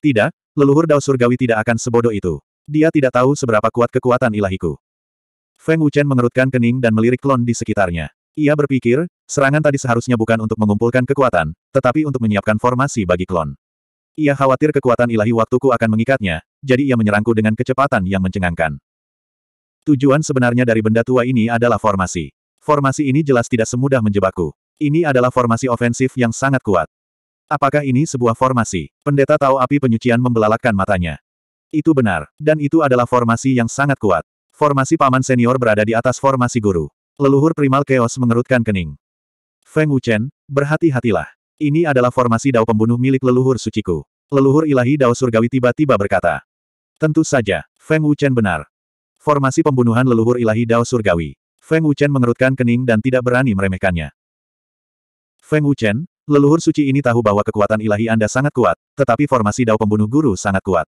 Tidak, leluhur dao surgawi tidak akan sebodoh itu. Dia tidak tahu seberapa kuat kekuatan ilahiku. Feng Wuchen mengerutkan kening dan melirik klon di sekitarnya. Ia berpikir, serangan tadi seharusnya bukan untuk mengumpulkan kekuatan, tetapi untuk menyiapkan formasi bagi klon. Ia khawatir kekuatan ilahi waktuku akan mengikatnya, jadi ia menyerangku dengan kecepatan yang mencengangkan. Tujuan sebenarnya dari benda tua ini adalah formasi. Formasi ini jelas tidak semudah menjebakku. Ini adalah formasi ofensif yang sangat kuat. Apakah ini sebuah formasi? Pendeta tahu api penyucian membelalakkan matanya. Itu benar, dan itu adalah formasi yang sangat kuat. Formasi paman senior berada di atas formasi guru. Leluhur primal chaos mengerutkan kening. Feng Wuchen, berhati-hatilah. Ini adalah formasi dao pembunuh milik leluhur suciku. Leluhur ilahi dao surgawi tiba-tiba berkata. Tentu saja, Feng Wuchen benar. Formasi pembunuhan leluhur ilahi dao surgawi. Feng Wuchen mengerutkan kening dan tidak berani meremehkannya. Feng Wuchen, Leluhur suci ini tahu bahwa kekuatan ilahi Anda sangat kuat, tetapi formasi dao pembunuh guru sangat kuat.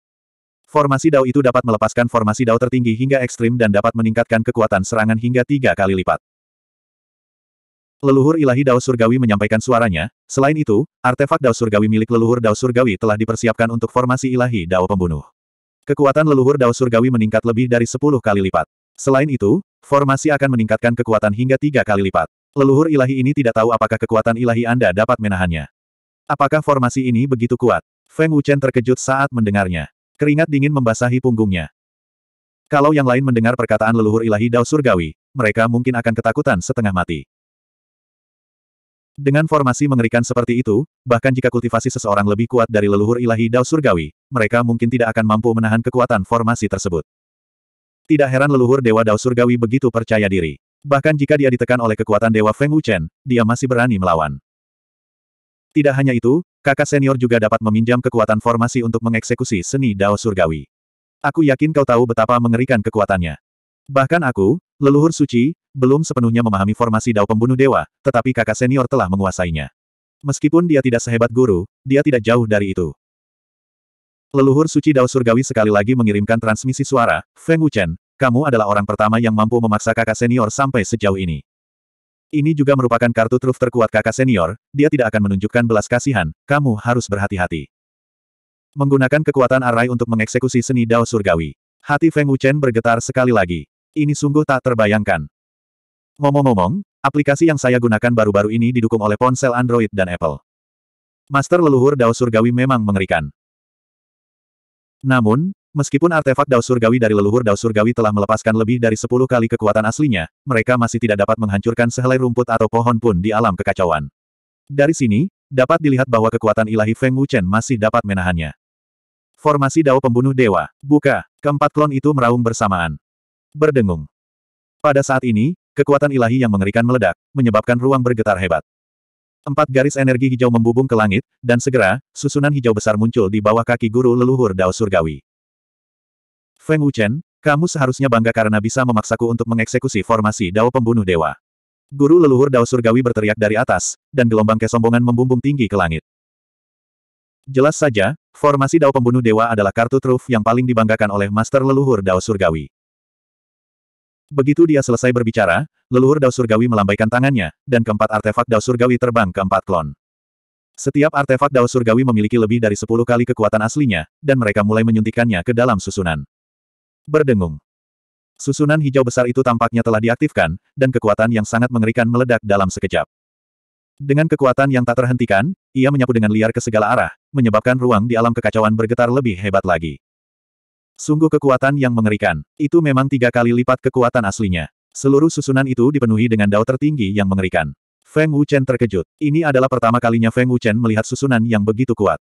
Formasi dao itu dapat melepaskan formasi dao tertinggi hingga ekstrim dan dapat meningkatkan kekuatan serangan hingga tiga kali lipat. Leluhur ilahi dao surgawi menyampaikan suaranya, selain itu, artefak dao surgawi milik leluhur dao surgawi telah dipersiapkan untuk formasi ilahi dao pembunuh. Kekuatan leluhur dao surgawi meningkat lebih dari sepuluh kali lipat. Selain itu, formasi akan meningkatkan kekuatan hingga tiga kali lipat. Leluhur ilahi ini tidak tahu apakah kekuatan ilahi Anda dapat menahannya. Apakah formasi ini begitu kuat? Feng Wuchen terkejut saat mendengarnya. Keringat dingin membasahi punggungnya. Kalau yang lain mendengar perkataan leluhur ilahi Dao Surgawi, mereka mungkin akan ketakutan setengah mati. Dengan formasi mengerikan seperti itu, bahkan jika kultivasi seseorang lebih kuat dari leluhur ilahi Dao Surgawi, mereka mungkin tidak akan mampu menahan kekuatan formasi tersebut. Tidak heran leluhur Dewa Dao Surgawi begitu percaya diri. Bahkan jika dia ditekan oleh kekuatan Dewa Feng Wuchen, dia masih berani melawan. Tidak hanya itu, kakak senior juga dapat meminjam kekuatan formasi untuk mengeksekusi seni Dao Surgawi. Aku yakin kau tahu betapa mengerikan kekuatannya. Bahkan aku, leluhur suci, belum sepenuhnya memahami formasi Dao Pembunuh Dewa, tetapi kakak senior telah menguasainya. Meskipun dia tidak sehebat guru, dia tidak jauh dari itu. Leluhur suci Dao Surgawi sekali lagi mengirimkan transmisi suara, Feng Wuchen, kamu adalah orang pertama yang mampu memaksa kakak senior sampai sejauh ini. Ini juga merupakan kartu truf terkuat kakak senior, dia tidak akan menunjukkan belas kasihan, kamu harus berhati-hati. Menggunakan kekuatan arai untuk mengeksekusi seni dao surgawi. Hati Feng Wuchen bergetar sekali lagi. Ini sungguh tak terbayangkan. Ngomong-ngomong, aplikasi yang saya gunakan baru-baru ini didukung oleh ponsel Android dan Apple. Master leluhur Dao Surgawi memang mengerikan. Namun, Meskipun artefak Dao Surgawi dari leluhur Dao Surgawi telah melepaskan lebih dari sepuluh kali kekuatan aslinya, mereka masih tidak dapat menghancurkan sehelai rumput atau pohon pun di alam kekacauan. Dari sini, dapat dilihat bahwa kekuatan ilahi Feng Wuchen masih dapat menahannya. Formasi Dao Pembunuh Dewa, buka, keempat klon itu meraung bersamaan. Berdengung. Pada saat ini, kekuatan ilahi yang mengerikan meledak, menyebabkan ruang bergetar hebat. Empat garis energi hijau membubung ke langit, dan segera, susunan hijau besar muncul di bawah kaki guru leluhur Dao Surgawi. Feng Wuchen, kamu seharusnya bangga karena bisa memaksaku untuk mengeksekusi formasi Dao Pembunuh Dewa. Guru leluhur Dao Surgawi berteriak dari atas, dan gelombang kesombongan membumbung tinggi ke langit. Jelas saja, formasi Dao Pembunuh Dewa adalah kartu truf yang paling dibanggakan oleh Master Leluhur Dao Surgawi. Begitu dia selesai berbicara, leluhur Dao Surgawi melambaikan tangannya, dan keempat artefak Dao Surgawi terbang ke empat klon. Setiap artefak Dao Surgawi memiliki lebih dari sepuluh kali kekuatan aslinya, dan mereka mulai menyuntikkannya ke dalam susunan berdengung. Susunan hijau besar itu tampaknya telah diaktifkan, dan kekuatan yang sangat mengerikan meledak dalam sekejap. Dengan kekuatan yang tak terhentikan, ia menyapu dengan liar ke segala arah, menyebabkan ruang di alam kekacauan bergetar lebih hebat lagi. Sungguh kekuatan yang mengerikan, itu memang tiga kali lipat kekuatan aslinya. Seluruh susunan itu dipenuhi dengan dao tertinggi yang mengerikan. Feng Wuchen terkejut. Ini adalah pertama kalinya Feng Wuchen melihat susunan yang begitu kuat.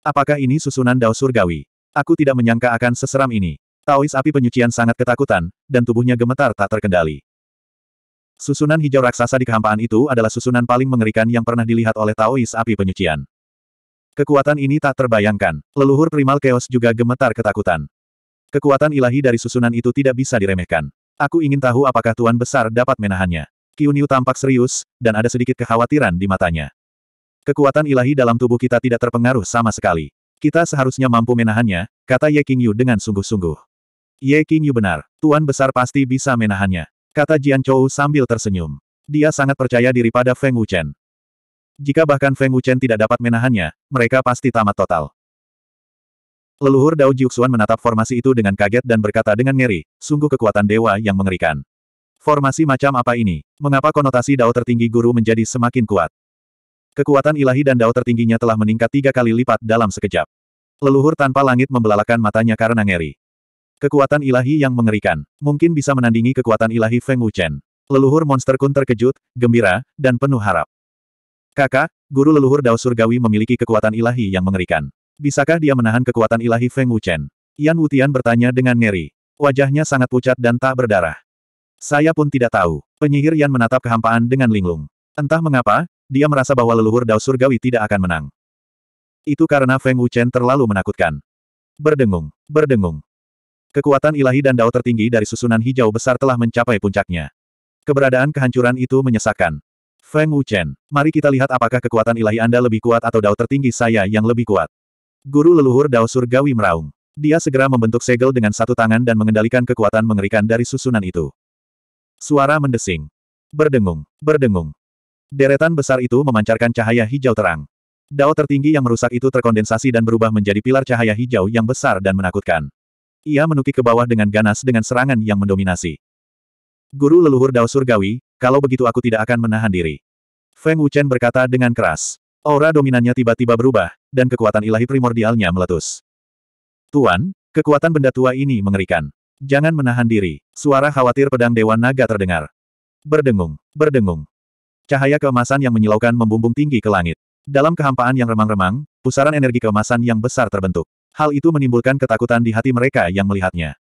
Apakah ini susunan Dao Surgawi? Aku tidak menyangka akan seseram ini. Taois api penyucian sangat ketakutan, dan tubuhnya gemetar tak terkendali. Susunan hijau raksasa di kehampaan itu adalah susunan paling mengerikan yang pernah dilihat oleh Taois api penyucian. Kekuatan ini tak terbayangkan. Leluhur primal chaos juga gemetar ketakutan. Kekuatan ilahi dari susunan itu tidak bisa diremehkan. Aku ingin tahu apakah Tuan Besar dapat menahannya. Qiunyu tampak serius, dan ada sedikit kekhawatiran di matanya. Kekuatan ilahi dalam tubuh kita tidak terpengaruh sama sekali. Kita seharusnya mampu menahannya, kata Ye Qingyu dengan sungguh-sungguh. Ye Yu benar, Tuan Besar pasti bisa menahannya. Kata Jian Chou sambil tersenyum. Dia sangat percaya diri pada Feng Wuchen. Jika bahkan Feng Wuchen tidak dapat menahannya, mereka pasti tamat total. Leluhur Dao Jiuxuan menatap formasi itu dengan kaget dan berkata dengan ngeri, sungguh kekuatan dewa yang mengerikan. Formasi macam apa ini? Mengapa konotasi Dao tertinggi guru menjadi semakin kuat? Kekuatan ilahi dan Dao tertingginya telah meningkat tiga kali lipat dalam sekejap. Leluhur tanpa langit membelalakan matanya karena ngeri. Kekuatan ilahi yang mengerikan. Mungkin bisa menandingi kekuatan ilahi Feng Wuchen. Leluhur Monster Kun terkejut, gembira, dan penuh harap. Kakak, guru leluhur Dao Surgawi memiliki kekuatan ilahi yang mengerikan. Bisakah dia menahan kekuatan ilahi Feng Wuchen? Yan Wutian bertanya dengan ngeri. Wajahnya sangat pucat dan tak berdarah. Saya pun tidak tahu. Penyihir Yan menatap kehampaan dengan linglung. Entah mengapa, dia merasa bahwa leluhur Dao Surgawi tidak akan menang. Itu karena Feng Wuchen terlalu menakutkan. Berdengung, berdengung. Kekuatan ilahi dan dao tertinggi dari susunan hijau besar telah mencapai puncaknya. Keberadaan kehancuran itu menyesakkan. Feng Wuchen, mari kita lihat apakah kekuatan ilahi Anda lebih kuat atau dao tertinggi saya yang lebih kuat. Guru leluhur dao surgawi meraung. Dia segera membentuk segel dengan satu tangan dan mengendalikan kekuatan mengerikan dari susunan itu. Suara mendesing. Berdengung, berdengung. Deretan besar itu memancarkan cahaya hijau terang. Dao tertinggi yang merusak itu terkondensasi dan berubah menjadi pilar cahaya hijau yang besar dan menakutkan. Ia menukik ke bawah dengan ganas dengan serangan yang mendominasi. Guru leluhur Dao Surgawi, kalau begitu aku tidak akan menahan diri. Feng Wuchen berkata dengan keras. Aura dominannya tiba-tiba berubah, dan kekuatan ilahi primordialnya meletus. Tuan, kekuatan benda tua ini mengerikan. Jangan menahan diri. Suara khawatir pedang Dewan Naga terdengar. Berdengung, berdengung. Cahaya keemasan yang menyilaukan membumbung tinggi ke langit. Dalam kehampaan yang remang-remang, pusaran energi keemasan yang besar terbentuk. Hal itu menimbulkan ketakutan di hati mereka yang melihatnya.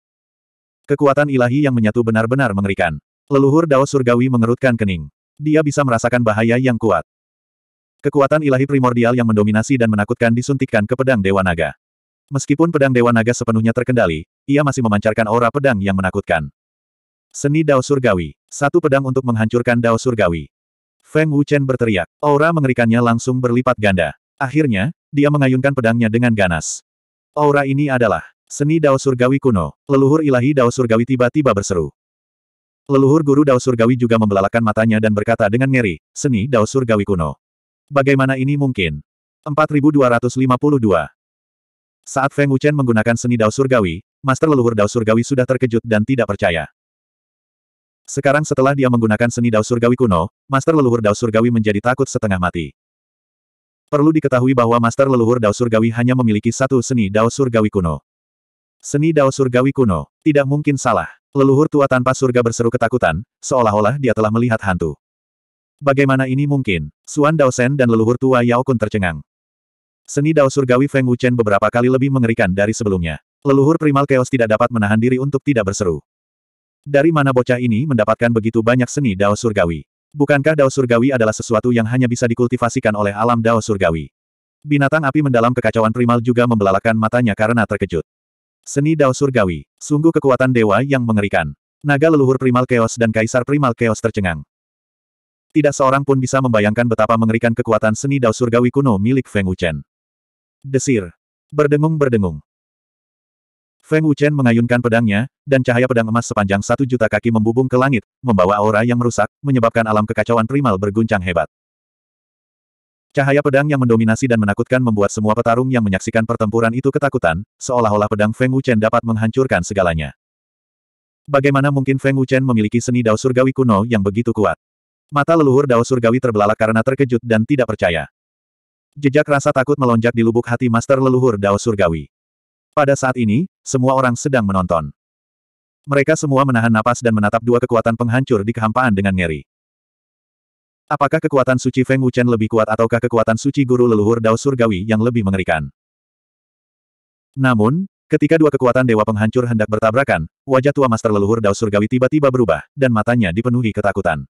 Kekuatan ilahi yang menyatu benar-benar mengerikan. Leluhur Dao Surgawi mengerutkan kening. Dia bisa merasakan bahaya yang kuat. Kekuatan ilahi primordial yang mendominasi dan menakutkan disuntikkan ke pedang Dewa Naga. Meskipun pedang Dewa Naga sepenuhnya terkendali, ia masih memancarkan aura pedang yang menakutkan. Seni Dao Surgawi. Satu pedang untuk menghancurkan Dao Surgawi. Feng Wuchen berteriak. Aura mengerikannya langsung berlipat ganda. Akhirnya, dia mengayunkan pedangnya dengan ganas. Aura ini adalah seni Dao Surgawi kuno. Leluhur ilahi Dao Surgawi tiba-tiba berseru. Leluhur guru Dao Surgawi juga membelalakan matanya dan berkata dengan ngeri, seni Dao Surgawi kuno. Bagaimana ini mungkin? 4252. Saat Feng Wuchen menggunakan seni Dao Surgawi, Master Leluhur Dao Surgawi sudah terkejut dan tidak percaya. Sekarang setelah dia menggunakan seni Dao Surgawi kuno, Master Leluhur Dao Surgawi menjadi takut setengah mati. Perlu diketahui bahwa Master Leluhur Dao Surgawi hanya memiliki satu seni Dao Surgawi kuno. Seni Dao Surgawi kuno, tidak mungkin salah. Leluhur tua tanpa surga berseru ketakutan, seolah-olah dia telah melihat hantu. Bagaimana ini mungkin? Suan Dao Sen dan leluhur tua Yao Kun tercengang. Seni Dao Surgawi Feng Wuchen beberapa kali lebih mengerikan dari sebelumnya. Leluhur primal chaos tidak dapat menahan diri untuk tidak berseru. Dari mana bocah ini mendapatkan begitu banyak seni Dao Surgawi? Bukankah Dao Surgawi adalah sesuatu yang hanya bisa dikultivasikan oleh alam Dao Surgawi? Binatang api mendalam kekacauan primal juga membelalakan matanya karena terkejut. Seni Dao Surgawi, sungguh kekuatan dewa yang mengerikan. Naga leluhur primal keos dan kaisar primal keos tercengang. Tidak seorang pun bisa membayangkan betapa mengerikan kekuatan seni Dao Surgawi kuno milik Feng Wuchen. Desir. Berdengung-berdengung. Feng Wuchen mengayunkan pedangnya, dan cahaya pedang emas sepanjang satu juta kaki membubung ke langit, membawa aura yang merusak, menyebabkan alam kekacauan primal berguncang hebat. Cahaya pedang yang mendominasi dan menakutkan membuat semua petarung yang menyaksikan pertempuran itu ketakutan, seolah-olah pedang Feng Wuchen dapat menghancurkan segalanya. Bagaimana mungkin Feng Wuchen memiliki seni Dao Surgawi kuno yang begitu kuat? Mata leluhur Dao Surgawi terbelalak karena terkejut dan tidak percaya. Jejak rasa takut melonjak di lubuk hati Master Leluhur Dao Surgawi. Pada saat ini, semua orang sedang menonton. Mereka semua menahan napas dan menatap dua kekuatan penghancur di kehampaan dengan ngeri. Apakah kekuatan suci Feng Wuchen lebih kuat ataukah kekuatan suci guru leluhur Dao Surgawi yang lebih mengerikan? Namun, ketika dua kekuatan dewa penghancur hendak bertabrakan, wajah tua master leluhur Dao Surgawi tiba-tiba berubah, dan matanya dipenuhi ketakutan.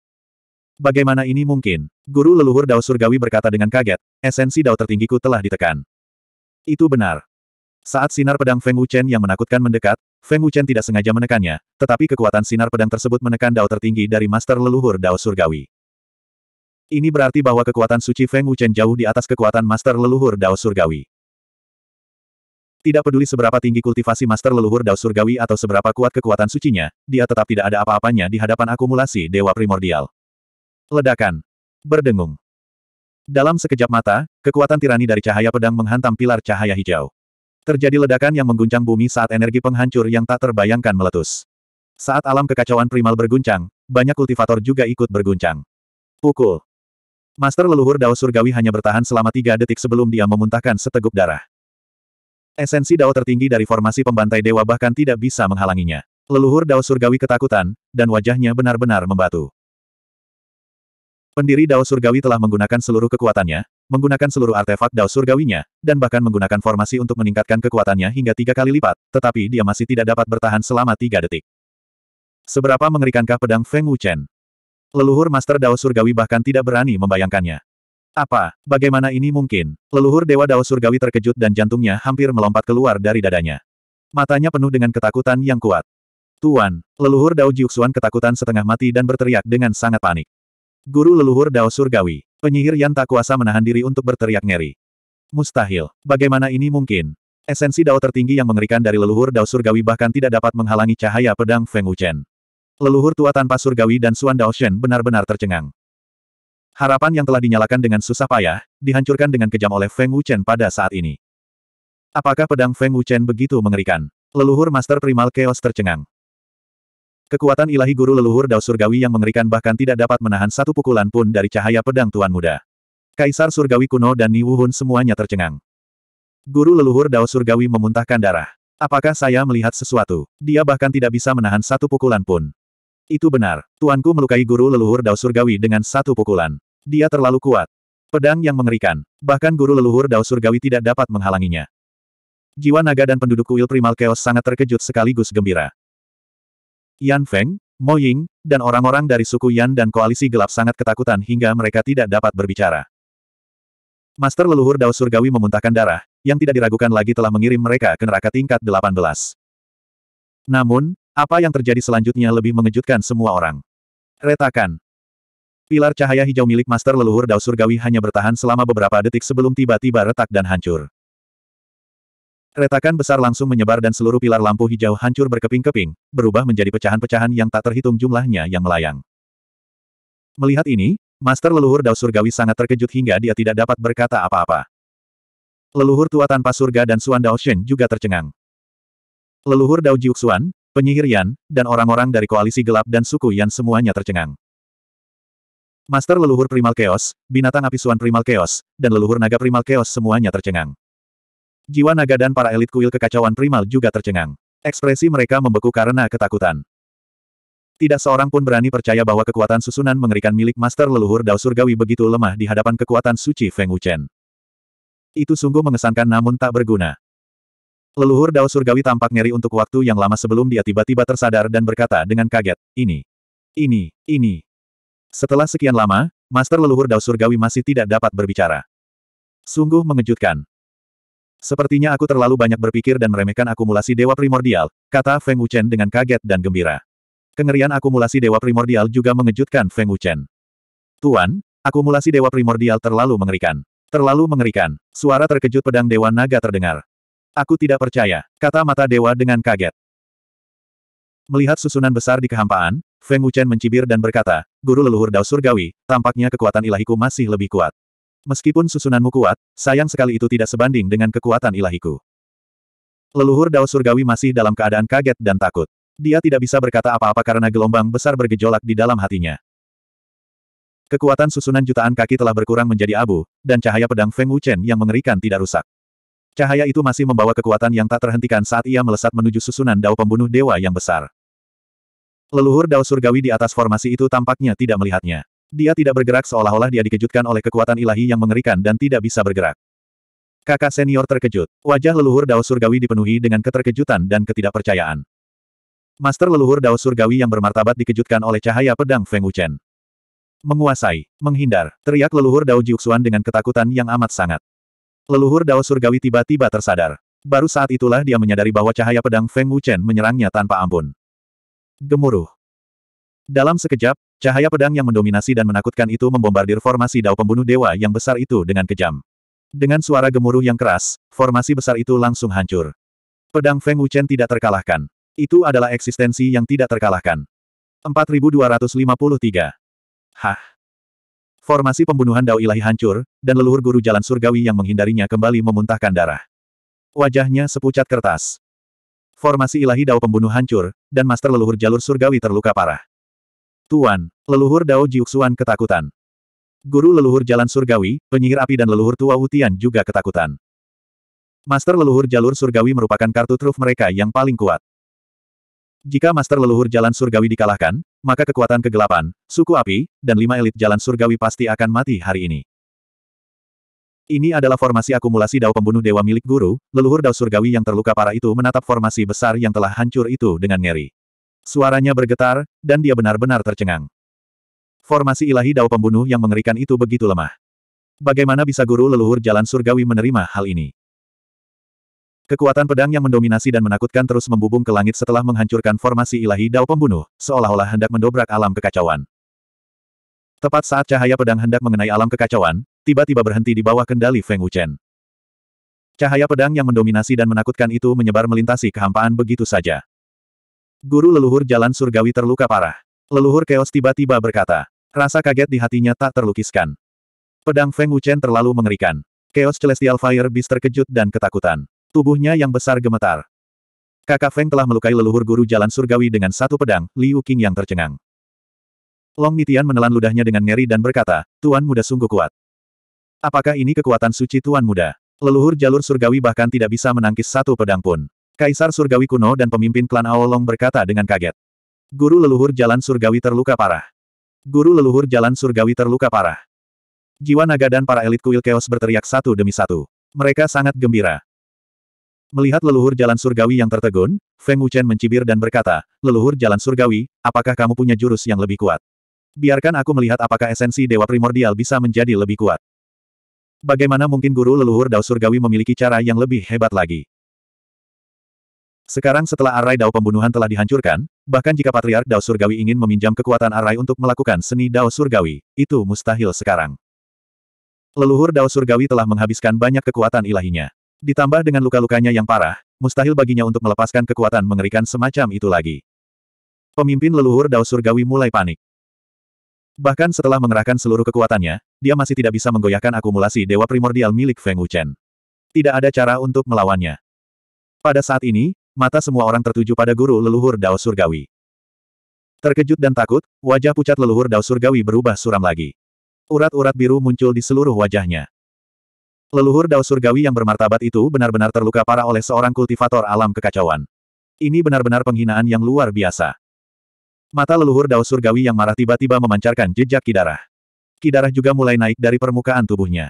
Bagaimana ini mungkin? Guru leluhur Dao Surgawi berkata dengan kaget, esensi Dao tertinggiku telah ditekan. Itu benar. Saat sinar pedang Feng Wuchen yang menakutkan mendekat, Feng Wuchen tidak sengaja menekannya, tetapi kekuatan sinar pedang tersebut menekan dao tertinggi dari master leluhur dao surgawi. Ini berarti bahwa kekuatan suci Feng Wuchen jauh di atas kekuatan master leluhur dao surgawi. Tidak peduli seberapa tinggi kultivasi master leluhur dao surgawi atau seberapa kuat kekuatan sucinya, dia tetap tidak ada apa-apanya di hadapan akumulasi dewa primordial. Ledakan. Berdengung. Dalam sekejap mata, kekuatan tirani dari cahaya pedang menghantam pilar cahaya hijau. Terjadi ledakan yang mengguncang bumi saat energi penghancur yang tak terbayangkan meletus. Saat alam kekacauan primal berguncang, banyak kultivator juga ikut berguncang. Pukul. Master leluhur Dao Surgawi hanya bertahan selama tiga detik sebelum dia memuntahkan seteguk darah. Esensi Dao tertinggi dari formasi pembantai dewa bahkan tidak bisa menghalanginya. Leluhur Dao Surgawi ketakutan, dan wajahnya benar-benar membatu. Pendiri Dao Surgawi telah menggunakan seluruh kekuatannya, menggunakan seluruh artefak Dao Surgawinya, dan bahkan menggunakan formasi untuk meningkatkan kekuatannya hingga tiga kali lipat, tetapi dia masih tidak dapat bertahan selama tiga detik. Seberapa mengerikankah pedang Feng Wuchen? Leluhur Master Dao Surgawi bahkan tidak berani membayangkannya. Apa, bagaimana ini mungkin? Leluhur Dewa Dao Surgawi terkejut dan jantungnya hampir melompat keluar dari dadanya. Matanya penuh dengan ketakutan yang kuat. Tuan, leluhur Dao Jiuxuan ketakutan setengah mati dan berteriak dengan sangat panik. Guru leluhur Dao Surgawi. Penyihir yang tak kuasa menahan diri untuk berteriak ngeri. Mustahil. Bagaimana ini mungkin? Esensi Dao tertinggi yang mengerikan dari leluhur Dao Surgawi bahkan tidak dapat menghalangi cahaya pedang Feng Wuchen. Leluhur tua tanpa Surgawi dan Suan Dao Shen benar-benar tercengang. Harapan yang telah dinyalakan dengan susah payah, dihancurkan dengan kejam oleh Feng Wuchen pada saat ini. Apakah pedang Feng Wuchen begitu mengerikan? Leluhur Master Primal Chaos tercengang. Kekuatan ilahi guru leluhur Dao Surgawi yang mengerikan bahkan tidak dapat menahan satu pukulan pun dari cahaya pedang Tuan Muda. Kaisar Surgawi kuno dan Niwuhun semuanya tercengang. Guru leluhur Dao Surgawi memuntahkan darah. Apakah saya melihat sesuatu? Dia bahkan tidak bisa menahan satu pukulan pun. Itu benar. Tuanku melukai guru leluhur Dao Surgawi dengan satu pukulan. Dia terlalu kuat. Pedang yang mengerikan. Bahkan guru leluhur Dao Surgawi tidak dapat menghalanginya. Jiwa naga dan penduduk kuil primal chaos sangat terkejut sekaligus gembira. Yan Feng, Mo Ying, dan orang-orang dari suku Yan dan koalisi gelap sangat ketakutan hingga mereka tidak dapat berbicara. Master leluhur Dao Surgawi memuntahkan darah, yang tidak diragukan lagi telah mengirim mereka ke neraka tingkat 18. Namun, apa yang terjadi selanjutnya lebih mengejutkan semua orang. Retakan. Pilar cahaya hijau milik Master Leluhur Dao Surgawi hanya bertahan selama beberapa detik sebelum tiba-tiba retak dan hancur. Retakan besar langsung menyebar dan seluruh pilar lampu hijau hancur berkeping-keping, berubah menjadi pecahan-pecahan yang tak terhitung jumlahnya yang melayang. Melihat ini, Master leluhur Dao Surgawi sangat terkejut hingga dia tidak dapat berkata apa-apa. Leluhur tua tanpa surga dan Suan Dao Shen juga tercengang. Leluhur Dao Suan, penyihir Yan, dan orang-orang dari koalisi gelap dan suku Yan semuanya tercengang. Master leluhur primal chaos, binatang api Suan primal chaos, dan leluhur naga primal chaos semuanya tercengang. Jiwa naga dan para elit kuil kekacauan primal juga tercengang. Ekspresi mereka membeku karena ketakutan. Tidak seorang pun berani percaya bahwa kekuatan susunan mengerikan milik master leluhur Dao Surgawi begitu lemah di hadapan kekuatan suci Feng Wuchen. Itu sungguh mengesankan namun tak berguna. Leluhur Dao Surgawi tampak ngeri untuk waktu yang lama sebelum dia tiba-tiba tersadar dan berkata dengan kaget, ini, ini, ini. Setelah sekian lama, Master Leluhur Dao Surgawi masih tidak dapat berbicara. Sungguh mengejutkan. Sepertinya aku terlalu banyak berpikir dan meremehkan akumulasi dewa primordial, kata Feng Wuchen dengan kaget dan gembira. Kengerian akumulasi dewa primordial juga mengejutkan Feng Wuchen. Tuan, akumulasi dewa primordial terlalu mengerikan. Terlalu mengerikan. Suara terkejut pedang dewa naga terdengar. Aku tidak percaya, kata mata dewa dengan kaget. Melihat susunan besar di kehampaan, Feng Wuchen mencibir dan berkata, Guru leluhur Dao Surgawi, tampaknya kekuatan ilahiku masih lebih kuat. Meskipun susunanmu kuat, sayang sekali itu tidak sebanding dengan kekuatan ilahiku. Leluhur Dao Surgawi masih dalam keadaan kaget dan takut. Dia tidak bisa berkata apa-apa karena gelombang besar bergejolak di dalam hatinya. Kekuatan susunan jutaan kaki telah berkurang menjadi abu, dan cahaya pedang Feng Wuchen yang mengerikan tidak rusak. Cahaya itu masih membawa kekuatan yang tak terhentikan saat ia melesat menuju susunan Dao Pembunuh Dewa yang besar. Leluhur Dao Surgawi di atas formasi itu tampaknya tidak melihatnya. Dia tidak bergerak seolah-olah dia dikejutkan oleh kekuatan ilahi yang mengerikan dan tidak bisa bergerak. Kakak senior terkejut. Wajah leluhur Dao Surgawi dipenuhi dengan keterkejutan dan ketidakpercayaan. Master leluhur Dao Surgawi yang bermartabat dikejutkan oleh cahaya pedang Feng Wuchen. Menguasai, menghindar, teriak leluhur Dao Jiuxuan dengan ketakutan yang amat sangat. Leluhur Dao Surgawi tiba-tiba tersadar. Baru saat itulah dia menyadari bahwa cahaya pedang Feng Wuchen menyerangnya tanpa ampun. Gemuruh, dalam sekejap, cahaya pedang yang mendominasi dan menakutkan itu membombardir formasi dao pembunuh dewa yang besar itu dengan kejam. Dengan suara gemuruh yang keras, formasi besar itu langsung hancur. Pedang Feng Wuchen tidak terkalahkan. Itu adalah eksistensi yang tidak terkalahkan. 4253. Hah. Formasi pembunuhan Dao Ilahi hancur, dan leluhur guru jalan surgawi yang menghindarinya kembali memuntahkan darah. Wajahnya sepucat kertas. Formasi ilahi Dao pembunuh hancur, dan master leluhur jalur surgawi terluka parah. Tuan, leluhur Dao Jiuxuan ketakutan. Guru leluhur jalan surgawi, penyihir api dan leluhur tua Wutian juga ketakutan. Master leluhur jalur surgawi merupakan kartu truf mereka yang paling kuat. Jika master leluhur jalan surgawi dikalahkan, maka kekuatan kegelapan, suku api, dan lima elit jalan surgawi pasti akan mati hari ini. Ini adalah formasi akumulasi Dao Pembunuh Dewa milik guru, leluhur Dao Surgawi yang terluka parah itu menatap formasi besar yang telah hancur itu dengan ngeri. Suaranya bergetar, dan dia benar-benar tercengang. Formasi ilahi dao pembunuh yang mengerikan itu begitu lemah. Bagaimana bisa guru leluhur jalan surgawi menerima hal ini? Kekuatan pedang yang mendominasi dan menakutkan terus membubung ke langit setelah menghancurkan formasi ilahi dao pembunuh, seolah-olah hendak mendobrak alam kekacauan. Tepat saat cahaya pedang hendak mengenai alam kekacauan, tiba-tiba berhenti di bawah kendali Feng Wuchen. Cahaya pedang yang mendominasi dan menakutkan itu menyebar melintasi kehampaan begitu saja. Guru leluhur jalan surgawi terluka parah. Leluhur keos tiba-tiba berkata. Rasa kaget di hatinya tak terlukiskan. Pedang Feng Wuchen terlalu mengerikan. Keos Celestial Fire Beast terkejut dan ketakutan. Tubuhnya yang besar gemetar. Kakak Feng telah melukai leluhur guru jalan surgawi dengan satu pedang, Liu Qing yang tercengang. Long Nitian menelan ludahnya dengan ngeri dan berkata, Tuan muda sungguh kuat. Apakah ini kekuatan suci Tuan muda? Leluhur jalur surgawi bahkan tidak bisa menangkis satu pedang pun. Kaisar Surgawi kuno dan pemimpin klan Aolong berkata dengan kaget. Guru leluhur jalan surgawi terluka parah. Guru leluhur jalan surgawi terluka parah. Jiwa naga dan para elit kuil keos berteriak satu demi satu. Mereka sangat gembira. Melihat leluhur jalan surgawi yang tertegun, Feng Wuchen mencibir dan berkata, Leluhur jalan surgawi, apakah kamu punya jurus yang lebih kuat? Biarkan aku melihat apakah esensi dewa primordial bisa menjadi lebih kuat. Bagaimana mungkin guru leluhur Dao Surgawi memiliki cara yang lebih hebat lagi? Sekarang setelah arai Dao pembunuhan telah dihancurkan, bahkan jika Patriark Dao Surgawi ingin meminjam kekuatan arai untuk melakukan seni Dao Surgawi, itu mustahil sekarang. Leluhur Dao Surgawi telah menghabiskan banyak kekuatan ilahinya. Ditambah dengan luka-lukanya yang parah, mustahil baginya untuk melepaskan kekuatan mengerikan semacam itu lagi. Pemimpin leluhur Dao Surgawi mulai panik. Bahkan setelah mengerahkan seluruh kekuatannya, dia masih tidak bisa menggoyahkan akumulasi dewa primordial milik Feng Wuchen. Tidak ada cara untuk melawannya. Pada saat ini, mata semua orang tertuju pada guru leluhur Dao Surgawi. Terkejut dan takut, wajah pucat leluhur Dao Surgawi berubah suram lagi. Urat-urat biru muncul di seluruh wajahnya. Leluhur Dao Surgawi yang bermartabat itu benar-benar terluka parah oleh seorang kultivator alam kekacauan. Ini benar-benar penghinaan yang luar biasa. Mata leluhur Dao Surgawi yang marah tiba-tiba memancarkan jejak kidarah. Kidarah juga mulai naik dari permukaan tubuhnya.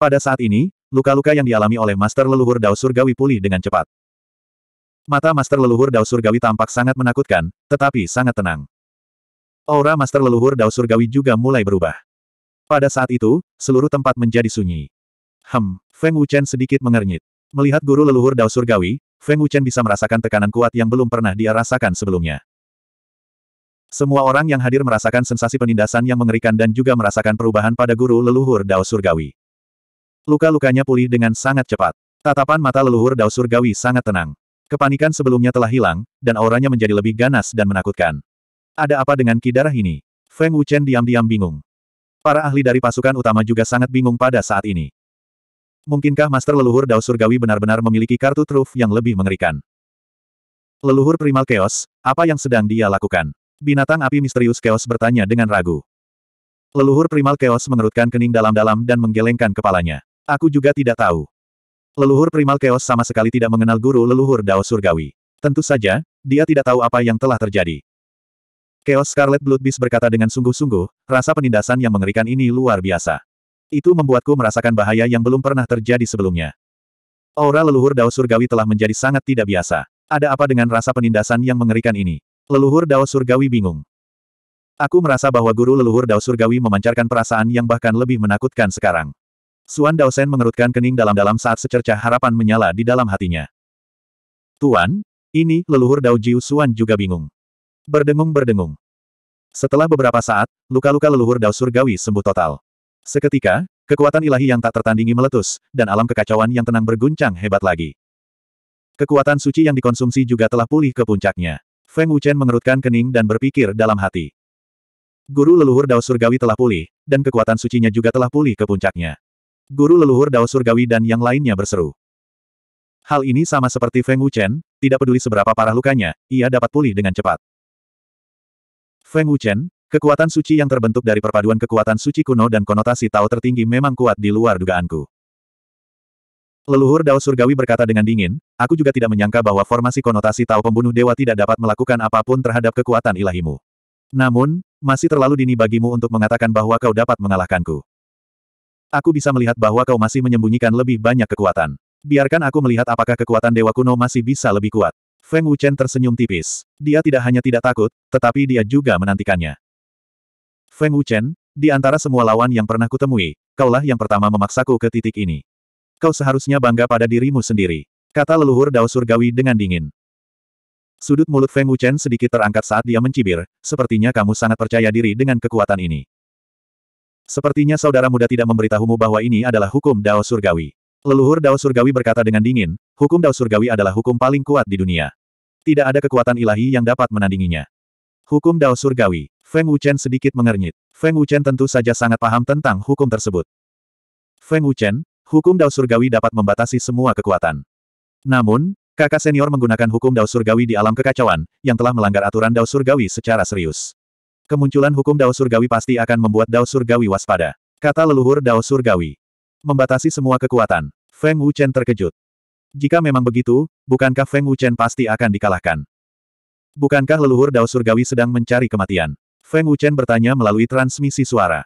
Pada saat ini, luka-luka yang dialami oleh Master Leluhur Dao Surgawi pulih dengan cepat. Mata Master Leluhur Dao Surgawi tampak sangat menakutkan, tetapi sangat tenang. Aura Master Leluhur Dao Surgawi juga mulai berubah. Pada saat itu, seluruh tempat menjadi sunyi. Hem, Feng Wuchen sedikit mengernyit. Melihat guru leluhur Dao Surgawi, Feng Wuchen bisa merasakan tekanan kuat yang belum pernah dia rasakan sebelumnya. Semua orang yang hadir merasakan sensasi penindasan yang mengerikan dan juga merasakan perubahan pada guru leluhur Dao Surgawi. Luka-lukanya pulih dengan sangat cepat. Tatapan mata leluhur Dao Surgawi sangat tenang. Kepanikan sebelumnya telah hilang, dan auranya menjadi lebih ganas dan menakutkan. Ada apa dengan ki darah ini? Feng Wuchen diam-diam bingung. Para ahli dari pasukan utama juga sangat bingung pada saat ini. Mungkinkah Master Leluhur Dao Surgawi benar-benar memiliki kartu truf yang lebih mengerikan? Leluhur Primal Chaos, apa yang sedang dia lakukan? Binatang api misterius Chaos bertanya dengan ragu. Leluhur Primal Chaos mengerutkan kening dalam-dalam dan menggelengkan kepalanya. Aku juga tidak tahu. Leluhur primal chaos sama sekali tidak mengenal guru leluhur Dao Surgawi. Tentu saja, dia tidak tahu apa yang telah terjadi. Chaos Scarlet Blood Beast berkata dengan sungguh-sungguh, rasa penindasan yang mengerikan ini luar biasa. Itu membuatku merasakan bahaya yang belum pernah terjadi sebelumnya. Aura leluhur Dao Surgawi telah menjadi sangat tidak biasa. Ada apa dengan rasa penindasan yang mengerikan ini? Leluhur Dao Surgawi bingung. Aku merasa bahwa guru leluhur Dao Surgawi memancarkan perasaan yang bahkan lebih menakutkan sekarang. Suan Daosen mengerutkan kening dalam-dalam saat secercah harapan menyala di dalam hatinya. Tuan, ini, leluhur Dao Jiu Suan juga bingung. Berdengung-berdengung. Setelah beberapa saat, luka-luka leluhur Dao Surgawi sembuh total. Seketika, kekuatan ilahi yang tak tertandingi meletus, dan alam kekacauan yang tenang berguncang hebat lagi. Kekuatan suci yang dikonsumsi juga telah pulih ke puncaknya. Feng Wuchen mengerutkan kening dan berpikir dalam hati. Guru leluhur Dao Surgawi telah pulih, dan kekuatan sucinya juga telah pulih ke puncaknya guru leluhur Dao Surgawi dan yang lainnya berseru. Hal ini sama seperti Feng Wuchen, tidak peduli seberapa parah lukanya, ia dapat pulih dengan cepat. Feng Wuchen, kekuatan suci yang terbentuk dari perpaduan kekuatan suci kuno dan konotasi Tao tertinggi memang kuat di luar dugaanku. Leluhur Dao Surgawi berkata dengan dingin, aku juga tidak menyangka bahwa formasi konotasi Tao pembunuh dewa tidak dapat melakukan apapun terhadap kekuatan ilahimu. Namun, masih terlalu dini bagimu untuk mengatakan bahwa kau dapat mengalahkanku. Aku bisa melihat bahwa kau masih menyembunyikan lebih banyak kekuatan. Biarkan aku melihat apakah kekuatan Dewa Kuno masih bisa lebih kuat. Feng Wuchen tersenyum tipis. Dia tidak hanya tidak takut, tetapi dia juga menantikannya. Feng Wuchen, di antara semua lawan yang pernah kutemui, kaulah yang pertama memaksaku ke titik ini. Kau seharusnya bangga pada dirimu sendiri. Kata leluhur Dao Surgawi dengan dingin. Sudut mulut Feng Wuchen sedikit terangkat saat dia mencibir, sepertinya kamu sangat percaya diri dengan kekuatan ini. Sepertinya saudara muda tidak memberitahumu bahwa ini adalah hukum Dao Surgawi. Leluhur Dao Surgawi berkata dengan dingin, hukum Dao Surgawi adalah hukum paling kuat di dunia. Tidak ada kekuatan ilahi yang dapat menandinginya. Hukum Dao Surgawi, Feng Wuchen sedikit mengernyit. Feng Wuchen tentu saja sangat paham tentang hukum tersebut. Feng Wuchen, hukum Dao Surgawi dapat membatasi semua kekuatan. Namun, kakak senior menggunakan hukum Dao Surgawi di alam kekacauan, yang telah melanggar aturan Dao Surgawi secara serius. Kemunculan hukum Dao Surgawi pasti akan membuat Dao Surgawi waspada. Kata leluhur Dao Surgawi. Membatasi semua kekuatan. Feng Wuchen terkejut. Jika memang begitu, bukankah Feng Wuchen pasti akan dikalahkan? Bukankah leluhur Dao Surgawi sedang mencari kematian? Feng Wuchen bertanya melalui transmisi suara.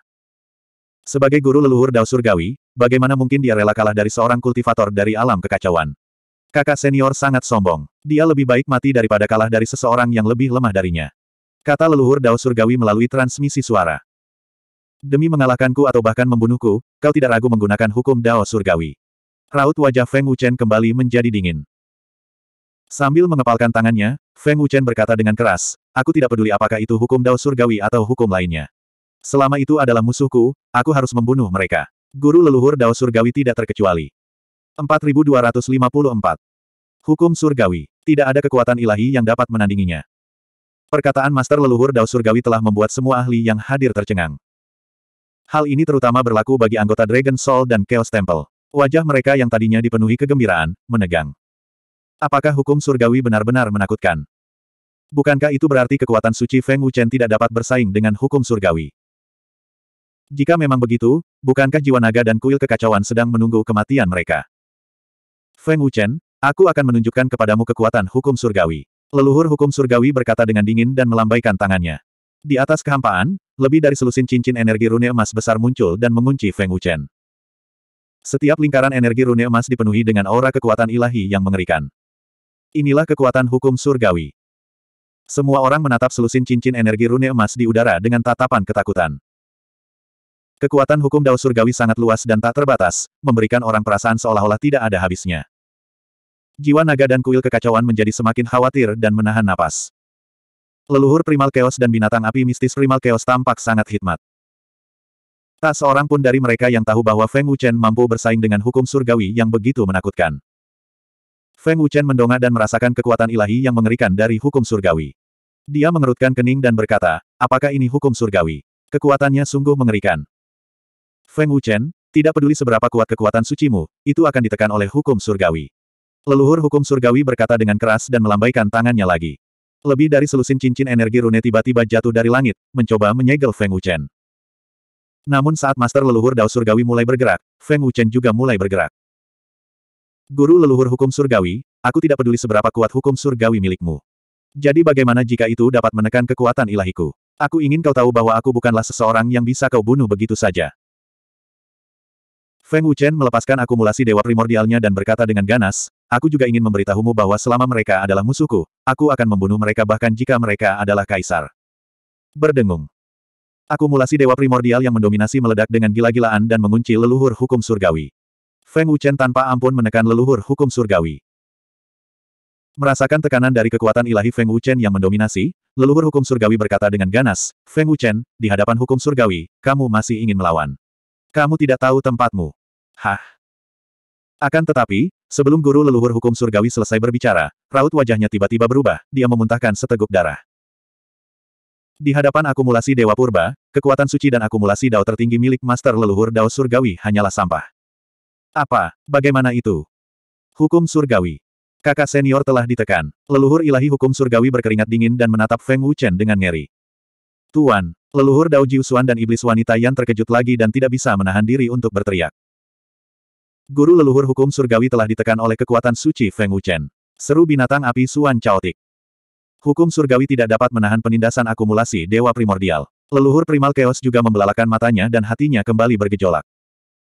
Sebagai guru leluhur Dao Surgawi, bagaimana mungkin dia rela kalah dari seorang kultivator dari alam kekacauan? Kakak senior sangat sombong. Dia lebih baik mati daripada kalah dari seseorang yang lebih lemah darinya. Kata leluhur Dao Surgawi melalui transmisi suara. Demi mengalahkanku atau bahkan membunuhku, kau tidak ragu menggunakan hukum Dao Surgawi. Raut wajah Feng Wuchen kembali menjadi dingin. Sambil mengepalkan tangannya, Feng Wuchen berkata dengan keras, aku tidak peduli apakah itu hukum Dao Surgawi atau hukum lainnya. Selama itu adalah musuhku, aku harus membunuh mereka. Guru leluhur Dao Surgawi tidak terkecuali. 4254. Hukum Surgawi. Tidak ada kekuatan ilahi yang dapat menandinginya. Perkataan Master Leluhur Dao Surgawi telah membuat semua ahli yang hadir tercengang. Hal ini terutama berlaku bagi anggota Dragon Soul dan Chaos Temple. Wajah mereka yang tadinya dipenuhi kegembiraan, menegang. Apakah hukum surgawi benar-benar menakutkan? Bukankah itu berarti kekuatan suci Feng Wuchen tidak dapat bersaing dengan hukum surgawi? Jika memang begitu, bukankah jiwa naga dan kuil kekacauan sedang menunggu kematian mereka? Feng Wuchen, aku akan menunjukkan kepadamu kekuatan hukum surgawi. Leluhur hukum surgawi berkata dengan dingin dan melambaikan tangannya. Di atas kehampaan, lebih dari selusin cincin energi rune emas besar muncul dan mengunci Feng Wuchen. Setiap lingkaran energi rune emas dipenuhi dengan aura kekuatan ilahi yang mengerikan. Inilah kekuatan hukum surgawi. Semua orang menatap selusin cincin energi rune emas di udara dengan tatapan ketakutan. Kekuatan hukum Dao Surgawi sangat luas dan tak terbatas, memberikan orang perasaan seolah-olah tidak ada habisnya. Jiwa naga dan kuil kekacauan menjadi semakin khawatir dan menahan napas. Leluhur primal keos dan binatang api mistis primal keos tampak sangat hikmat. Tak seorang pun dari mereka yang tahu bahwa Feng Wuchen mampu bersaing dengan hukum surgawi yang begitu menakutkan. Feng Wuchen mendongak dan merasakan kekuatan ilahi yang mengerikan dari hukum surgawi. Dia mengerutkan kening dan berkata, apakah ini hukum surgawi? Kekuatannya sungguh mengerikan. Feng Wuchen, tidak peduli seberapa kuat kekuatan sucimu, itu akan ditekan oleh hukum surgawi. Leluhur hukum surgawi berkata dengan keras dan melambaikan tangannya lagi. Lebih dari selusin cincin energi rune tiba-tiba jatuh dari langit, mencoba menyegel Feng Wuchen. Namun saat Master Leluhur Dao Surgawi mulai bergerak, Feng Wuchen juga mulai bergerak. Guru Leluhur Hukum Surgawi, aku tidak peduli seberapa kuat hukum surgawi milikmu. Jadi bagaimana jika itu dapat menekan kekuatan ilahiku? Aku ingin kau tahu bahwa aku bukanlah seseorang yang bisa kau bunuh begitu saja. Feng Wuchen melepaskan akumulasi dewa primordialnya dan berkata dengan ganas, Aku juga ingin memberitahumu bahwa selama mereka adalah musuhku, aku akan membunuh mereka bahkan jika mereka adalah kaisar. Berdengung. Akumulasi dewa primordial yang mendominasi meledak dengan gila-gilaan dan mengunci leluhur hukum surgawi. Feng Wuchen tanpa ampun menekan leluhur hukum surgawi. Merasakan tekanan dari kekuatan ilahi Feng Wuchen yang mendominasi, leluhur hukum surgawi berkata dengan ganas, Feng Wuchen, di hadapan hukum surgawi, kamu masih ingin melawan. Kamu tidak tahu tempatmu. Hah? Akan tetapi, sebelum guru leluhur hukum surgawi selesai berbicara, raut wajahnya tiba-tiba berubah, dia memuntahkan seteguk darah. Di hadapan akumulasi Dewa Purba, kekuatan suci dan akumulasi dao tertinggi milik Master Leluhur Dao Surgawi hanyalah sampah. Apa? Bagaimana itu? Hukum Surgawi. Kakak senior telah ditekan. Leluhur ilahi hukum surgawi berkeringat dingin dan menatap Feng Wuchen dengan ngeri. Tuan, leluhur Dao Jiusuan dan iblis wanita yang terkejut lagi dan tidak bisa menahan diri untuk berteriak. Guru leluhur hukum surgawi telah ditekan oleh kekuatan suci Feng Wuchen. Seru binatang api Suan Chaotic. Hukum surgawi tidak dapat menahan penindasan akumulasi dewa primordial. Leluhur primal chaos juga membelalakan matanya dan hatinya kembali bergejolak.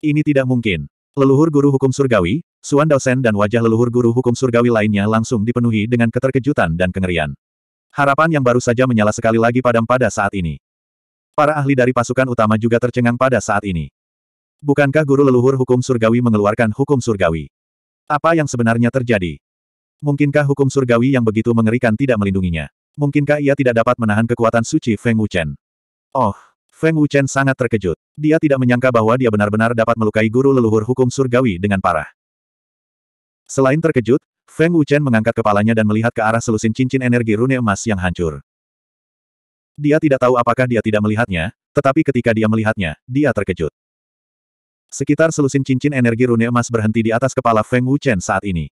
Ini tidak mungkin. Leluhur guru hukum surgawi, Suan Daosen dan wajah leluhur guru hukum surgawi lainnya langsung dipenuhi dengan keterkejutan dan kengerian. Harapan yang baru saja menyala sekali lagi padam pada saat ini. Para ahli dari pasukan utama juga tercengang pada saat ini. Bukankah guru leluhur hukum surgawi mengeluarkan hukum surgawi? Apa yang sebenarnya terjadi? Mungkinkah hukum surgawi yang begitu mengerikan tidak melindunginya? Mungkinkah ia tidak dapat menahan kekuatan suci Feng Wuchen? Oh, Feng Wuchen sangat terkejut. Dia tidak menyangka bahwa dia benar-benar dapat melukai guru leluhur hukum surgawi dengan parah. Selain terkejut, Feng Wuchen mengangkat kepalanya dan melihat ke arah selusin cincin energi rune emas yang hancur. Dia tidak tahu apakah dia tidak melihatnya, tetapi ketika dia melihatnya, dia terkejut. Sekitar selusin cincin energi rune emas berhenti di atas kepala Feng Wuchen saat ini.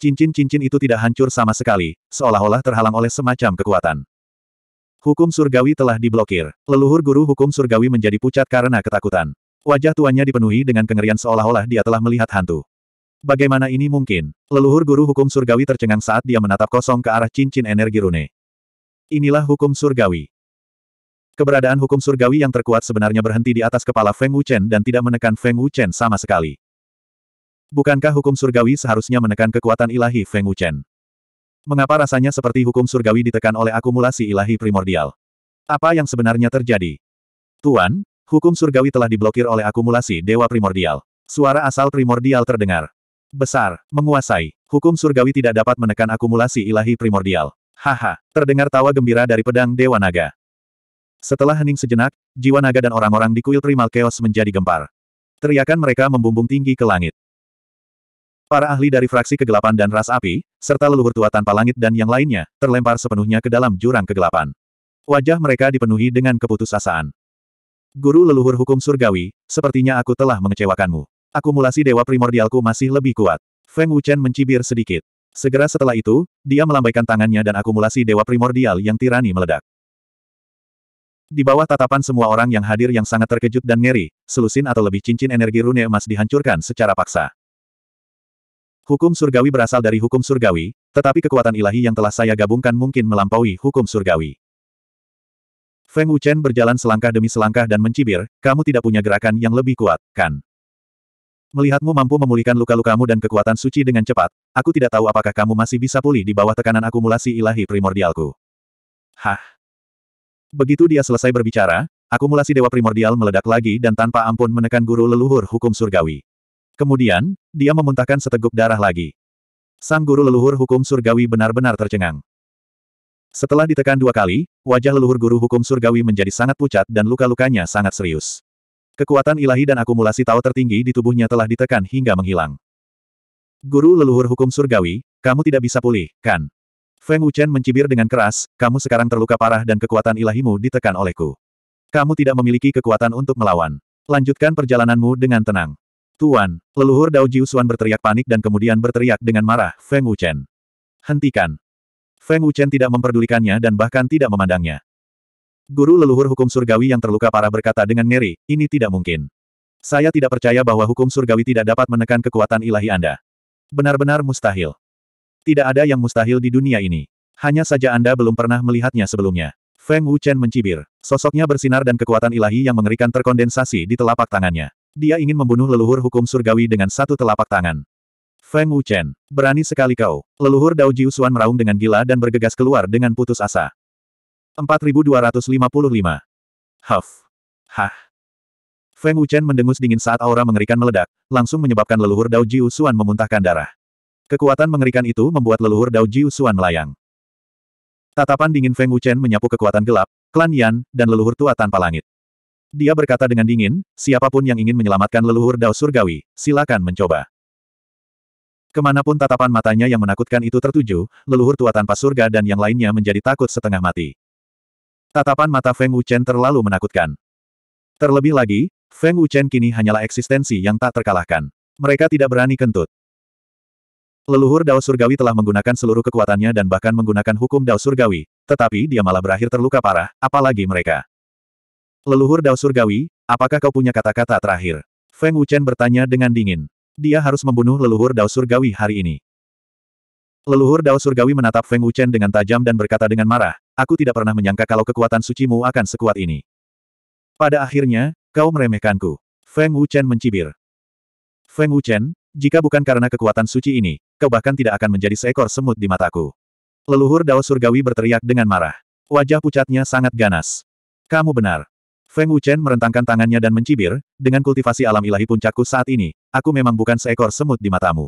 Cincin-cincin itu tidak hancur sama sekali, seolah-olah terhalang oleh semacam kekuatan. Hukum surgawi telah diblokir. Leluhur guru hukum surgawi menjadi pucat karena ketakutan. Wajah tuannya dipenuhi dengan kengerian seolah-olah dia telah melihat hantu. Bagaimana ini mungkin? Leluhur guru hukum surgawi tercengang saat dia menatap kosong ke arah cincin energi rune. Inilah hukum surgawi. Keberadaan hukum surgawi yang terkuat sebenarnya berhenti di atas kepala Feng Wuchen dan tidak menekan Feng Wuchen sama sekali. Bukankah hukum surgawi seharusnya menekan kekuatan ilahi Feng Wuchen? Mengapa rasanya seperti hukum surgawi ditekan oleh akumulasi ilahi primordial? Apa yang sebenarnya terjadi? Tuan, hukum surgawi telah diblokir oleh akumulasi dewa primordial. Suara asal primordial terdengar. Besar, menguasai. Hukum surgawi tidak dapat menekan akumulasi ilahi primordial. Haha, terdengar tawa gembira dari pedang Dewa Naga. Setelah hening sejenak, jiwa naga dan orang-orang di kuil primal chaos menjadi gempar. Teriakan mereka membumbung tinggi ke langit. Para ahli dari fraksi kegelapan dan ras api, serta leluhur tua tanpa langit dan yang lainnya, terlempar sepenuhnya ke dalam jurang kegelapan. Wajah mereka dipenuhi dengan keputusasaan. Guru leluhur hukum surgawi, sepertinya aku telah mengecewakanmu. Akumulasi dewa primordialku masih lebih kuat. Feng Wuchen mencibir sedikit. Segera setelah itu, dia melambaikan tangannya dan akumulasi dewa primordial yang tirani meledak. Di bawah tatapan semua orang yang hadir yang sangat terkejut dan ngeri, selusin atau lebih cincin energi rune emas dihancurkan secara paksa. Hukum surgawi berasal dari hukum surgawi, tetapi kekuatan ilahi yang telah saya gabungkan mungkin melampaui hukum surgawi. Feng Wuchen berjalan selangkah demi selangkah dan mencibir, kamu tidak punya gerakan yang lebih kuat, kan? Melihatmu mampu memulihkan luka-lukamu dan kekuatan suci dengan cepat, aku tidak tahu apakah kamu masih bisa pulih di bawah tekanan akumulasi ilahi primordialku. Hah? Begitu dia selesai berbicara, akumulasi dewa primordial meledak lagi dan tanpa ampun menekan guru leluhur hukum surgawi. Kemudian, dia memuntahkan seteguk darah lagi. Sang guru leluhur hukum surgawi benar-benar tercengang. Setelah ditekan dua kali, wajah leluhur guru hukum surgawi menjadi sangat pucat dan luka-lukanya sangat serius. Kekuatan ilahi dan akumulasi tahu tertinggi di tubuhnya telah ditekan hingga menghilang. Guru leluhur hukum surgawi, kamu tidak bisa pulih, kan? Feng Wuchen mencibir dengan keras, kamu sekarang terluka parah dan kekuatan ilahimu ditekan olehku. Kamu tidak memiliki kekuatan untuk melawan. Lanjutkan perjalananmu dengan tenang. Tuan, leluhur Dao Jiusuan berteriak panik dan kemudian berteriak dengan marah, Feng Wuchen. Hentikan. Feng Wuchen tidak memperdulikannya dan bahkan tidak memandangnya. Guru leluhur hukum surgawi yang terluka parah berkata dengan ngeri, ini tidak mungkin. Saya tidak percaya bahwa hukum surgawi tidak dapat menekan kekuatan ilahi Anda. Benar-benar mustahil. Tidak ada yang mustahil di dunia ini. Hanya saja Anda belum pernah melihatnya sebelumnya. Feng Wuchen mencibir. Sosoknya bersinar dan kekuatan ilahi yang mengerikan terkondensasi di telapak tangannya. Dia ingin membunuh leluhur hukum surgawi dengan satu telapak tangan. Feng Wuchen, berani sekali kau. Leluhur Dao Jiu meraung dengan gila dan bergegas keluar dengan putus asa. 4255. Huff. Hah. Feng Wuchen mendengus dingin saat aura mengerikan meledak, langsung menyebabkan leluhur Dao Jiu memuntahkan darah. Kekuatan mengerikan itu membuat leluhur Dao Jiu melayang. Tatapan dingin Feng Wuchen menyapu kekuatan gelap, klan Yan, dan leluhur tua tanpa langit. Dia berkata dengan dingin, siapapun yang ingin menyelamatkan leluhur Dao Surgawi, silakan mencoba. Kemanapun tatapan matanya yang menakutkan itu tertuju, leluhur tua tanpa surga dan yang lainnya menjadi takut setengah mati. Tatapan mata Feng Wuchen terlalu menakutkan. Terlebih lagi, Feng Wuchen kini hanyalah eksistensi yang tak terkalahkan. Mereka tidak berani kentut. Leluhur Dao Surgawi telah menggunakan seluruh kekuatannya dan bahkan menggunakan hukum Dao Surgawi, tetapi dia malah berakhir terluka parah, apalagi mereka. Leluhur Dao Surgawi, apakah kau punya kata-kata terakhir? Feng Wuchen bertanya dengan dingin. Dia harus membunuh leluhur Dao Surgawi hari ini. Leluhur Dao Surgawi menatap Feng Wuchen dengan tajam dan berkata dengan marah, aku tidak pernah menyangka kalau kekuatan sucimu akan sekuat ini. Pada akhirnya, kau meremehkanku. Feng Wuchen mencibir. Feng Wuchen, jika bukan karena kekuatan suci ini, kau bahkan tidak akan menjadi seekor semut di mataku. Leluhur Dao Surgawi berteriak dengan marah. Wajah pucatnya sangat ganas. Kamu benar. Feng Wuchen merentangkan tangannya dan mencibir, dengan kultivasi alam ilahi puncakku saat ini, aku memang bukan seekor semut di matamu.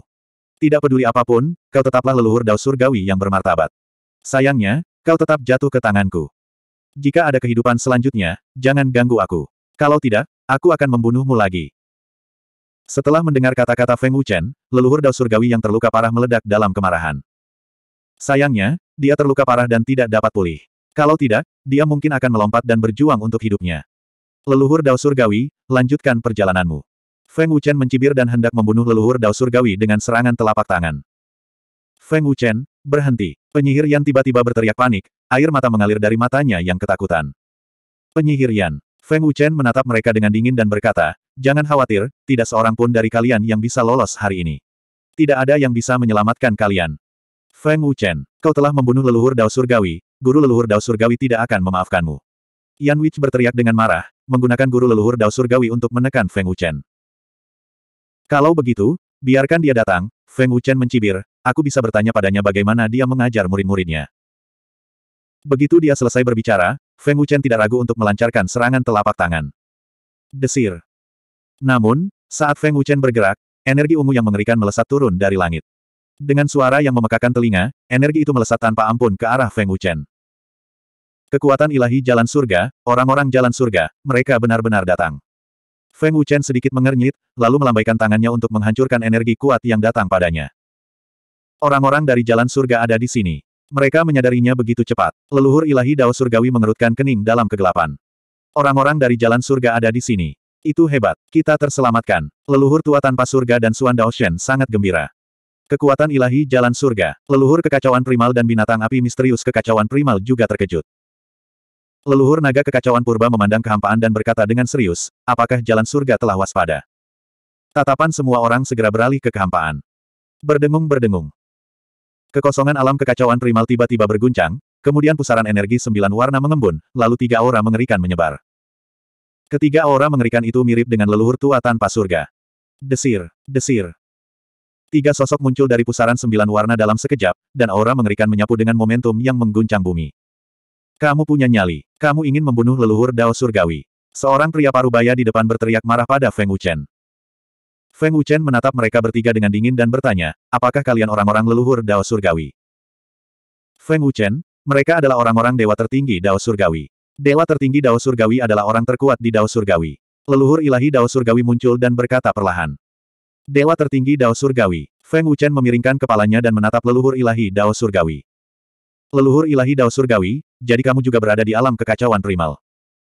Tidak peduli apapun, kau tetaplah leluhur Dao Surgawi yang bermartabat. Sayangnya, kau tetap jatuh ke tanganku. Jika ada kehidupan selanjutnya, jangan ganggu aku. Kalau tidak, aku akan membunuhmu lagi. Setelah mendengar kata-kata Feng Wuchen, leluhur dao surgawi yang terluka parah meledak dalam kemarahan. Sayangnya, dia terluka parah dan tidak dapat pulih. Kalau tidak, dia mungkin akan melompat dan berjuang untuk hidupnya. Leluhur dao surgawi, lanjutkan perjalananmu. Feng Wuchen mencibir dan hendak membunuh leluhur dao surgawi dengan serangan telapak tangan. Feng Wuchen, berhenti. Penyihir Yan tiba-tiba berteriak panik, air mata mengalir dari matanya yang ketakutan. Penyihir Yan. Feng Wuchen menatap mereka dengan dingin dan berkata, Jangan khawatir, tidak seorang pun dari kalian yang bisa lolos hari ini. Tidak ada yang bisa menyelamatkan kalian. Feng Wuchen, kau telah membunuh leluhur Dao Surgawi, guru leluhur Dao Surgawi tidak akan memaafkanmu. Yan Wich berteriak dengan marah, menggunakan guru leluhur Dao Surgawi untuk menekan Feng Wuchen. Kalau begitu, biarkan dia datang, Feng Wuchen mencibir, aku bisa bertanya padanya bagaimana dia mengajar murid-muridnya. Begitu dia selesai berbicara, Feng Wuchen tidak ragu untuk melancarkan serangan telapak tangan. Desir, namun, saat Feng Wuchen bergerak, energi ungu yang mengerikan melesat turun dari langit. Dengan suara yang memekakan telinga, energi itu melesat tanpa ampun ke arah Feng Wuchen. Kekuatan ilahi jalan surga, orang-orang jalan surga, mereka benar-benar datang. Feng Wuchen sedikit mengernyit, lalu melambaikan tangannya untuk menghancurkan energi kuat yang datang padanya. Orang-orang dari jalan surga ada di sini. Mereka menyadarinya begitu cepat. Leluhur ilahi Dao Surgawi mengerutkan kening dalam kegelapan. Orang-orang dari jalan surga ada di sini. Itu hebat. Kita terselamatkan. Leluhur tua tanpa surga dan Suan Daoshen sangat gembira. Kekuatan ilahi jalan surga. Leluhur kekacauan primal dan binatang api misterius kekacauan primal juga terkejut. Leluhur naga kekacauan purba memandang kehampaan dan berkata dengan serius, apakah jalan surga telah waspada? Tatapan semua orang segera beralih ke kehampaan. Berdengung-berdengung. Kekosongan alam kekacauan primal tiba-tiba berguncang, kemudian pusaran energi sembilan warna mengembun, lalu tiga aura mengerikan menyebar. Ketiga aura mengerikan itu mirip dengan leluhur tua tanpa surga. Desir, desir. Tiga sosok muncul dari pusaran sembilan warna dalam sekejap, dan aura mengerikan menyapu dengan momentum yang mengguncang bumi. Kamu punya nyali. Kamu ingin membunuh leluhur Dao Surgawi. Seorang pria parubaya di depan berteriak marah pada Feng Wuchen. Feng Wuchen menatap mereka bertiga dengan dingin dan bertanya, apakah kalian orang-orang leluhur Dao Surgawi? Feng Wuchen, mereka adalah orang-orang dewa tertinggi Dao Surgawi. Dewa tertinggi Dao Surgawi adalah orang terkuat di Dao Surgawi. Leluhur ilahi Dao Surgawi muncul dan berkata perlahan. Dewa tertinggi Dao Surgawi. Feng Wuchen memiringkan kepalanya dan menatap leluhur ilahi Dao Surgawi. Leluhur ilahi Dao Surgawi, jadi kamu juga berada di alam kekacauan primal.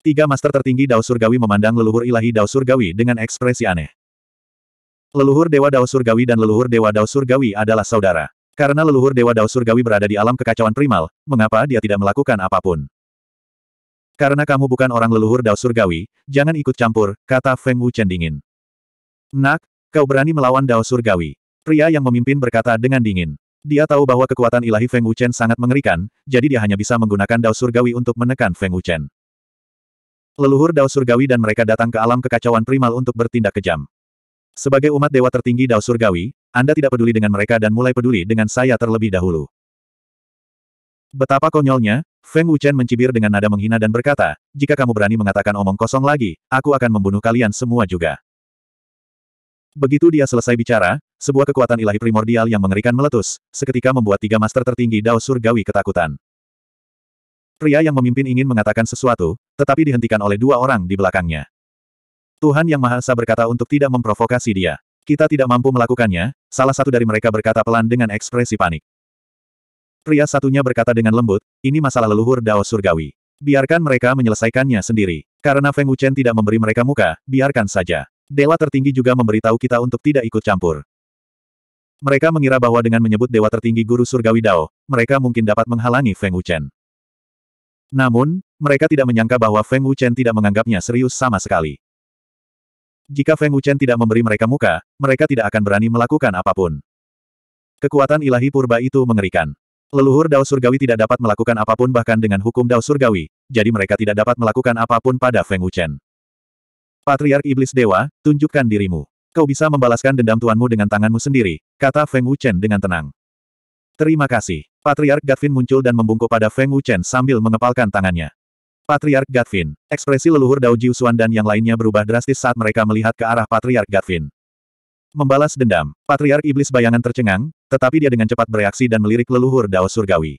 Tiga master tertinggi Dao Surgawi memandang leluhur ilahi Dao Surgawi dengan ekspresi aneh. Leluhur Dewa Dao Surgawi dan leluhur Dewa Dao Surgawi adalah saudara. Karena leluhur Dewa Dao Surgawi berada di alam kekacauan primal, mengapa dia tidak melakukan apapun? Karena kamu bukan orang leluhur Dao Surgawi, jangan ikut campur, kata Feng Wuchen dingin. Nak, kau berani melawan Dao Surgawi. Pria yang memimpin berkata dengan dingin. Dia tahu bahwa kekuatan ilahi Feng Wuchen sangat mengerikan, jadi dia hanya bisa menggunakan Dao Surgawi untuk menekan Feng Wuchen. Leluhur Dao Surgawi dan mereka datang ke alam kekacauan primal untuk bertindak kejam. Sebagai umat dewa tertinggi Dao Surgawi, Anda tidak peduli dengan mereka dan mulai peduli dengan saya terlebih dahulu. Betapa konyolnya, Feng Wuchen mencibir dengan nada menghina dan berkata, jika kamu berani mengatakan omong kosong lagi, aku akan membunuh kalian semua juga. Begitu dia selesai bicara, sebuah kekuatan ilahi primordial yang mengerikan meletus, seketika membuat tiga master tertinggi Dao Surgawi ketakutan. Pria yang memimpin ingin mengatakan sesuatu, tetapi dihentikan oleh dua orang di belakangnya. Tuhan Yang Maha Esa berkata untuk tidak memprovokasi dia. Kita tidak mampu melakukannya, salah satu dari mereka berkata pelan dengan ekspresi panik. Pria satunya berkata dengan lembut, ini masalah leluhur Dao Surgawi. Biarkan mereka menyelesaikannya sendiri. Karena Feng Wuchen tidak memberi mereka muka, biarkan saja. Dewa tertinggi juga memberitahu kita untuk tidak ikut campur. Mereka mengira bahwa dengan menyebut dewa tertinggi guru surgawi Dao, mereka mungkin dapat menghalangi Feng Wuchen. Namun, mereka tidak menyangka bahwa Feng Wuchen tidak menganggapnya serius sama sekali. Jika Feng Wuchen tidak memberi mereka muka, mereka tidak akan berani melakukan apapun. Kekuatan ilahi purba itu mengerikan. Leluhur Dao Surgawi tidak dapat melakukan apapun bahkan dengan hukum Dao Surgawi, jadi mereka tidak dapat melakukan apapun pada Feng Wuchen. Patriark Iblis Dewa, tunjukkan dirimu. Kau bisa membalaskan dendam tuanmu dengan tanganmu sendiri, kata Feng Wuchen dengan tenang. Terima kasih. Patriark Gatvin muncul dan membungkuk pada Feng Wuchen sambil mengepalkan tangannya. Patriark Gatvin, ekspresi leluhur Dao Jiusuan dan yang lainnya berubah drastis saat mereka melihat ke arah Patriark Gatvin. Membalas dendam, Patriark Iblis bayangan tercengang, tetapi dia dengan cepat bereaksi dan melirik leluhur Dao Surgawi.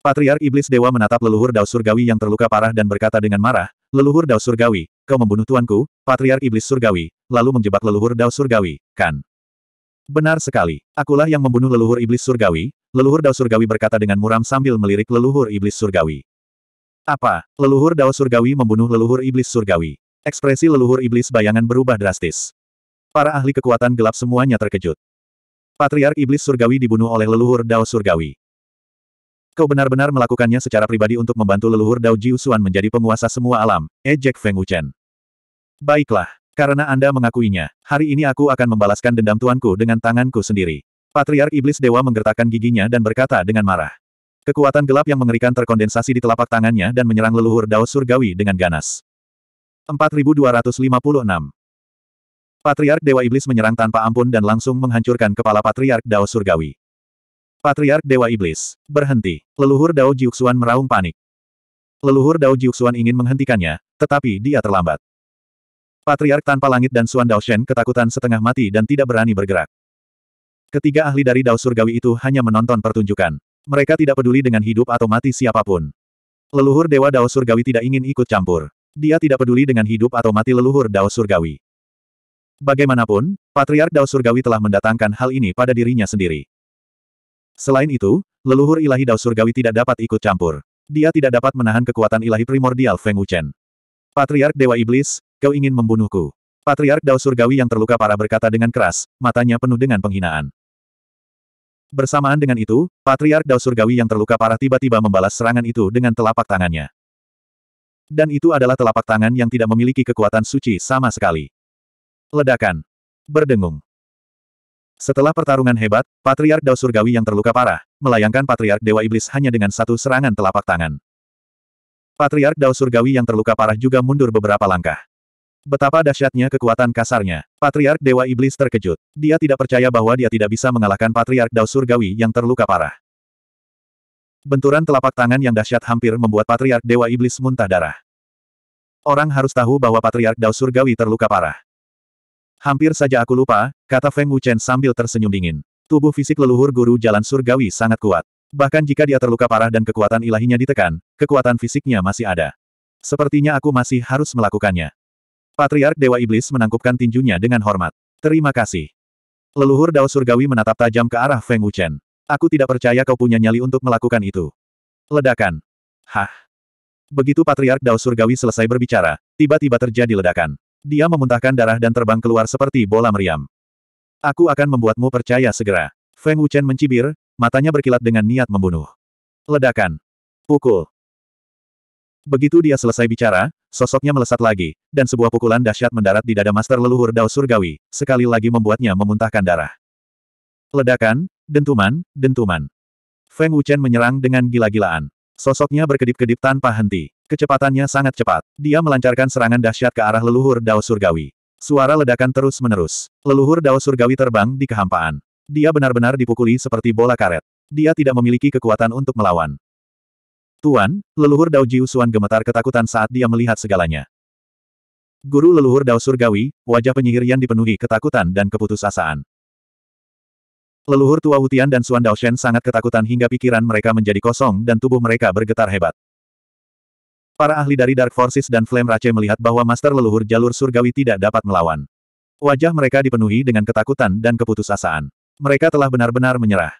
Patriark Iblis Dewa menatap leluhur Dao Surgawi yang terluka parah dan berkata dengan marah, Leluhur Dao Surgawi, kau membunuh tuanku, Patriark Iblis Surgawi, lalu menjebak leluhur Dao Surgawi, kan? Benar sekali, akulah yang membunuh leluhur Iblis Surgawi, leluhur Dao Surgawi berkata dengan muram sambil melirik leluhur Iblis Surgawi. Apa, leluhur Dao Surgawi membunuh leluhur Iblis Surgawi? Ekspresi leluhur Iblis bayangan berubah drastis. Para ahli kekuatan gelap semuanya terkejut. Patriark Iblis Surgawi dibunuh oleh leluhur Dao Surgawi. Kau benar-benar melakukannya secara pribadi untuk membantu leluhur Dao Jiusuan menjadi penguasa semua alam, ejek eh, Feng Wuchen. Baiklah, karena Anda mengakuinya, hari ini aku akan membalaskan dendam tuanku dengan tanganku sendiri. Patriark Iblis Dewa menggertakkan giginya dan berkata dengan marah. Kekuatan gelap yang mengerikan terkondensasi di telapak tangannya dan menyerang leluhur Dao Surgawi dengan ganas. 4256 Patriark Dewa Iblis menyerang tanpa ampun dan langsung menghancurkan kepala Patriark Dao Surgawi. Patriark Dewa Iblis, berhenti. Leluhur Dao Jiuxuan meraung panik. Leluhur Dao Jiuxuan ingin menghentikannya, tetapi dia terlambat. Patriark tanpa langit dan Suan Dao Shen ketakutan setengah mati dan tidak berani bergerak. Ketiga ahli dari Dao Surgawi itu hanya menonton pertunjukan. Mereka tidak peduli dengan hidup atau mati siapapun. Leluhur Dewa Dao Surgawi tidak ingin ikut campur. Dia tidak peduli dengan hidup atau mati leluhur Dao Surgawi. Bagaimanapun, Patriark Dao Surgawi telah mendatangkan hal ini pada dirinya sendiri. Selain itu, leluhur ilahi Dao Surgawi tidak dapat ikut campur. Dia tidak dapat menahan kekuatan ilahi primordial Feng Wuchen. Patriark Dewa Iblis, kau ingin membunuhku. Patriark Dao Surgawi yang terluka parah berkata dengan keras, matanya penuh dengan penghinaan. Bersamaan dengan itu, Patriark Dao Surgawi yang terluka parah tiba-tiba membalas serangan itu dengan telapak tangannya. Dan itu adalah telapak tangan yang tidak memiliki kekuatan suci sama sekali. Ledakan. Berdengung. Setelah pertarungan hebat, Patriark Dao Surgawi yang terluka parah, melayangkan Patriark Dewa Iblis hanya dengan satu serangan telapak tangan. Patriark Dao Surgawi yang terluka parah juga mundur beberapa langkah. Betapa dahsyatnya kekuatan kasarnya. Patriark Dewa Iblis terkejut. Dia tidak percaya bahwa dia tidak bisa mengalahkan Patriark Dao Surgawi yang terluka parah. Benturan telapak tangan yang dahsyat hampir membuat Patriark Dewa Iblis muntah darah. Orang harus tahu bahwa Patriark Dao Surgawi terluka parah. Hampir saja aku lupa, kata Feng Wuchen sambil tersenyum dingin. Tubuh fisik leluhur guru jalan surgawi sangat kuat. Bahkan jika dia terluka parah dan kekuatan ilahinya ditekan, kekuatan fisiknya masih ada. Sepertinya aku masih harus melakukannya. Patriark Dewa Iblis menangkupkan tinjunya dengan hormat. Terima kasih. Leluhur Dao Surgawi menatap tajam ke arah Feng Wuchen. Aku tidak percaya kau punya nyali untuk melakukan itu. Ledakan. Hah. Begitu Patriark Dao Surgawi selesai berbicara, tiba-tiba terjadi ledakan. Dia memuntahkan darah dan terbang keluar seperti bola meriam. Aku akan membuatmu percaya segera. Feng Wuchen mencibir, matanya berkilat dengan niat membunuh. Ledakan. Pukul. Begitu dia selesai bicara, sosoknya melesat lagi, dan sebuah pukulan dahsyat mendarat di dada Master Leluhur Dao Surgawi, sekali lagi membuatnya memuntahkan darah. Ledakan, dentuman, dentuman. Feng Wuchen menyerang dengan gila-gilaan. Sosoknya berkedip-kedip tanpa henti. Kecepatannya sangat cepat. Dia melancarkan serangan dahsyat ke arah leluhur Dao Surgawi. Suara ledakan terus-menerus. Leluhur Dao Surgawi terbang di kehampaan. Dia benar-benar dipukuli seperti bola karet. Dia tidak memiliki kekuatan untuk melawan. Tuan, leluhur Dao Jiusuan gemetar ketakutan saat dia melihat segalanya. Guru leluhur Dao Surgawi, wajah penyihir yang dipenuhi ketakutan dan keputusasaan. Leluhur tua Wutian dan Suan Daoshen sangat ketakutan hingga pikiran mereka menjadi kosong dan tubuh mereka bergetar hebat. Para ahli dari Dark Forces dan Flame Rache melihat bahwa Master Leluhur Jalur Surgawi tidak dapat melawan. Wajah mereka dipenuhi dengan ketakutan dan keputusasaan. Mereka telah benar-benar menyerah.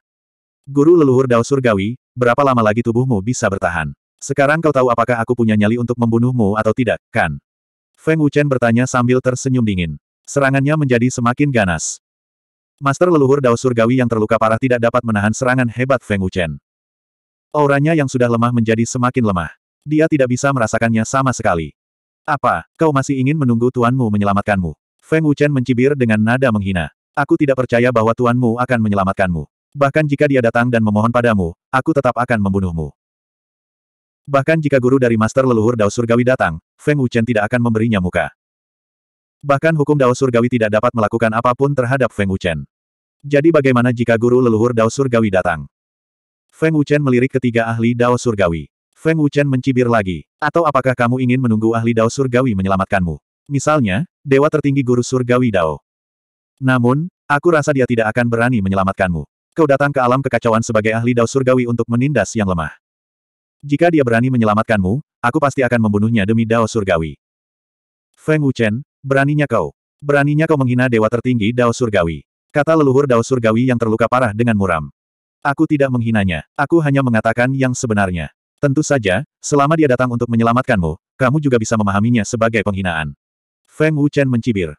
Guru Leluhur Dao Surgawi, berapa lama lagi tubuhmu bisa bertahan? Sekarang kau tahu apakah aku punya nyali untuk membunuhmu atau tidak, kan? Feng Wuchen bertanya sambil tersenyum dingin. Serangannya menjadi semakin ganas. Master leluhur Dao Surgawi yang terluka parah tidak dapat menahan serangan hebat Feng Wuchen. Auranya yang sudah lemah menjadi semakin lemah. Dia tidak bisa merasakannya sama sekali. Apa, kau masih ingin menunggu tuanmu menyelamatkanmu? Feng Wuchen mencibir dengan nada menghina. Aku tidak percaya bahwa tuanmu akan menyelamatkanmu. Bahkan jika dia datang dan memohon padamu, aku tetap akan membunuhmu. Bahkan jika guru dari Master Leluhur Dao Surgawi datang, Feng Wuchen tidak akan memberinya muka. Bahkan hukum Dao Surgawi tidak dapat melakukan apapun terhadap Feng Wuchen. Jadi bagaimana jika guru leluhur Dao Surgawi datang? Feng Wuchen melirik ketiga ahli Dao Surgawi. Feng Wuchen mencibir lagi. Atau apakah kamu ingin menunggu ahli Dao Surgawi menyelamatkanmu? Misalnya, Dewa Tertinggi Guru Surgawi Dao. Namun, aku rasa dia tidak akan berani menyelamatkanmu. Kau datang ke alam kekacauan sebagai ahli Dao Surgawi untuk menindas yang lemah. Jika dia berani menyelamatkanmu, aku pasti akan membunuhnya demi Dao Surgawi. Feng Wuchen, beraninya kau. Beraninya kau menghina Dewa Tertinggi Dao Surgawi. Kata leluhur Dao Surgawi yang terluka parah dengan muram. Aku tidak menghinanya. Aku hanya mengatakan yang sebenarnya. Tentu saja, selama dia datang untuk menyelamatkanmu, kamu juga bisa memahaminya sebagai penghinaan. Feng Wuchen mencibir.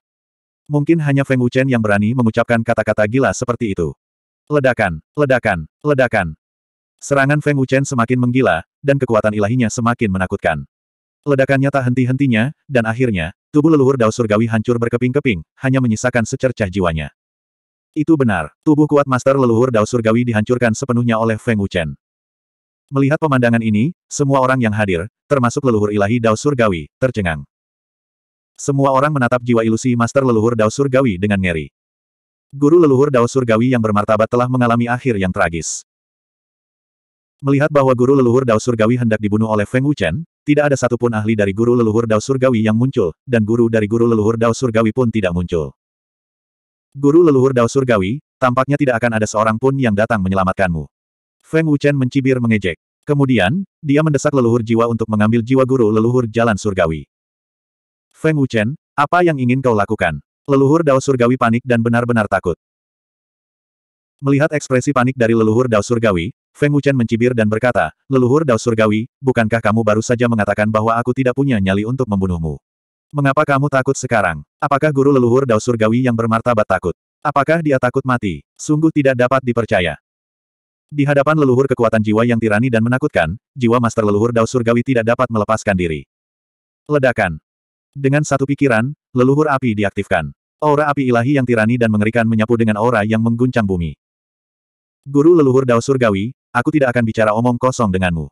Mungkin hanya Feng Wuchen yang berani mengucapkan kata-kata gila seperti itu. Ledakan, ledakan, ledakan. Serangan Feng Wuchen semakin menggila, dan kekuatan ilahinya semakin menakutkan. Ledakannya tak henti-hentinya, dan akhirnya, tubuh leluhur Dao Surgawi hancur berkeping-keping, hanya menyisakan secercah jiwanya. Itu benar, tubuh kuat Master Leluhur Dao Surgawi dihancurkan sepenuhnya oleh Feng Wuchen. Melihat pemandangan ini, semua orang yang hadir, termasuk leluhur ilahi Dao Surgawi, tercengang. Semua orang menatap jiwa ilusi master leluhur Dao Surgawi dengan ngeri. Guru leluhur Dao Surgawi yang bermartabat telah mengalami akhir yang tragis. Melihat bahwa guru leluhur Dao Surgawi hendak dibunuh oleh Feng Wuchen, tidak ada satupun ahli dari guru leluhur Dao Surgawi yang muncul, dan guru dari guru leluhur Dao Surgawi pun tidak muncul. Guru leluhur Dao Surgawi, tampaknya tidak akan ada seorang pun yang datang menyelamatkanmu. Feng Wuchen mencibir mengejek. Kemudian, dia mendesak leluhur jiwa untuk mengambil jiwa guru leluhur jalan surgawi. Feng Wuchen, apa yang ingin kau lakukan? Leluhur Dao Surgawi panik dan benar-benar takut. Melihat ekspresi panik dari leluhur Dao Surgawi, Feng Wuchen mencibir dan berkata, Leluhur Dao Surgawi, bukankah kamu baru saja mengatakan bahwa aku tidak punya nyali untuk membunuhmu? Mengapa kamu takut sekarang? Apakah guru leluhur Dao Surgawi yang bermartabat takut? Apakah dia takut mati? Sungguh tidak dapat dipercaya. Di hadapan leluhur kekuatan jiwa yang tirani dan menakutkan, jiwa master leluhur Dao Surgawi tidak dapat melepaskan diri. Ledakan. Dengan satu pikiran, leluhur api diaktifkan. Aura api ilahi yang tirani dan mengerikan menyapu dengan aura yang mengguncang bumi. Guru leluhur Dao Surgawi, aku tidak akan bicara omong kosong denganmu.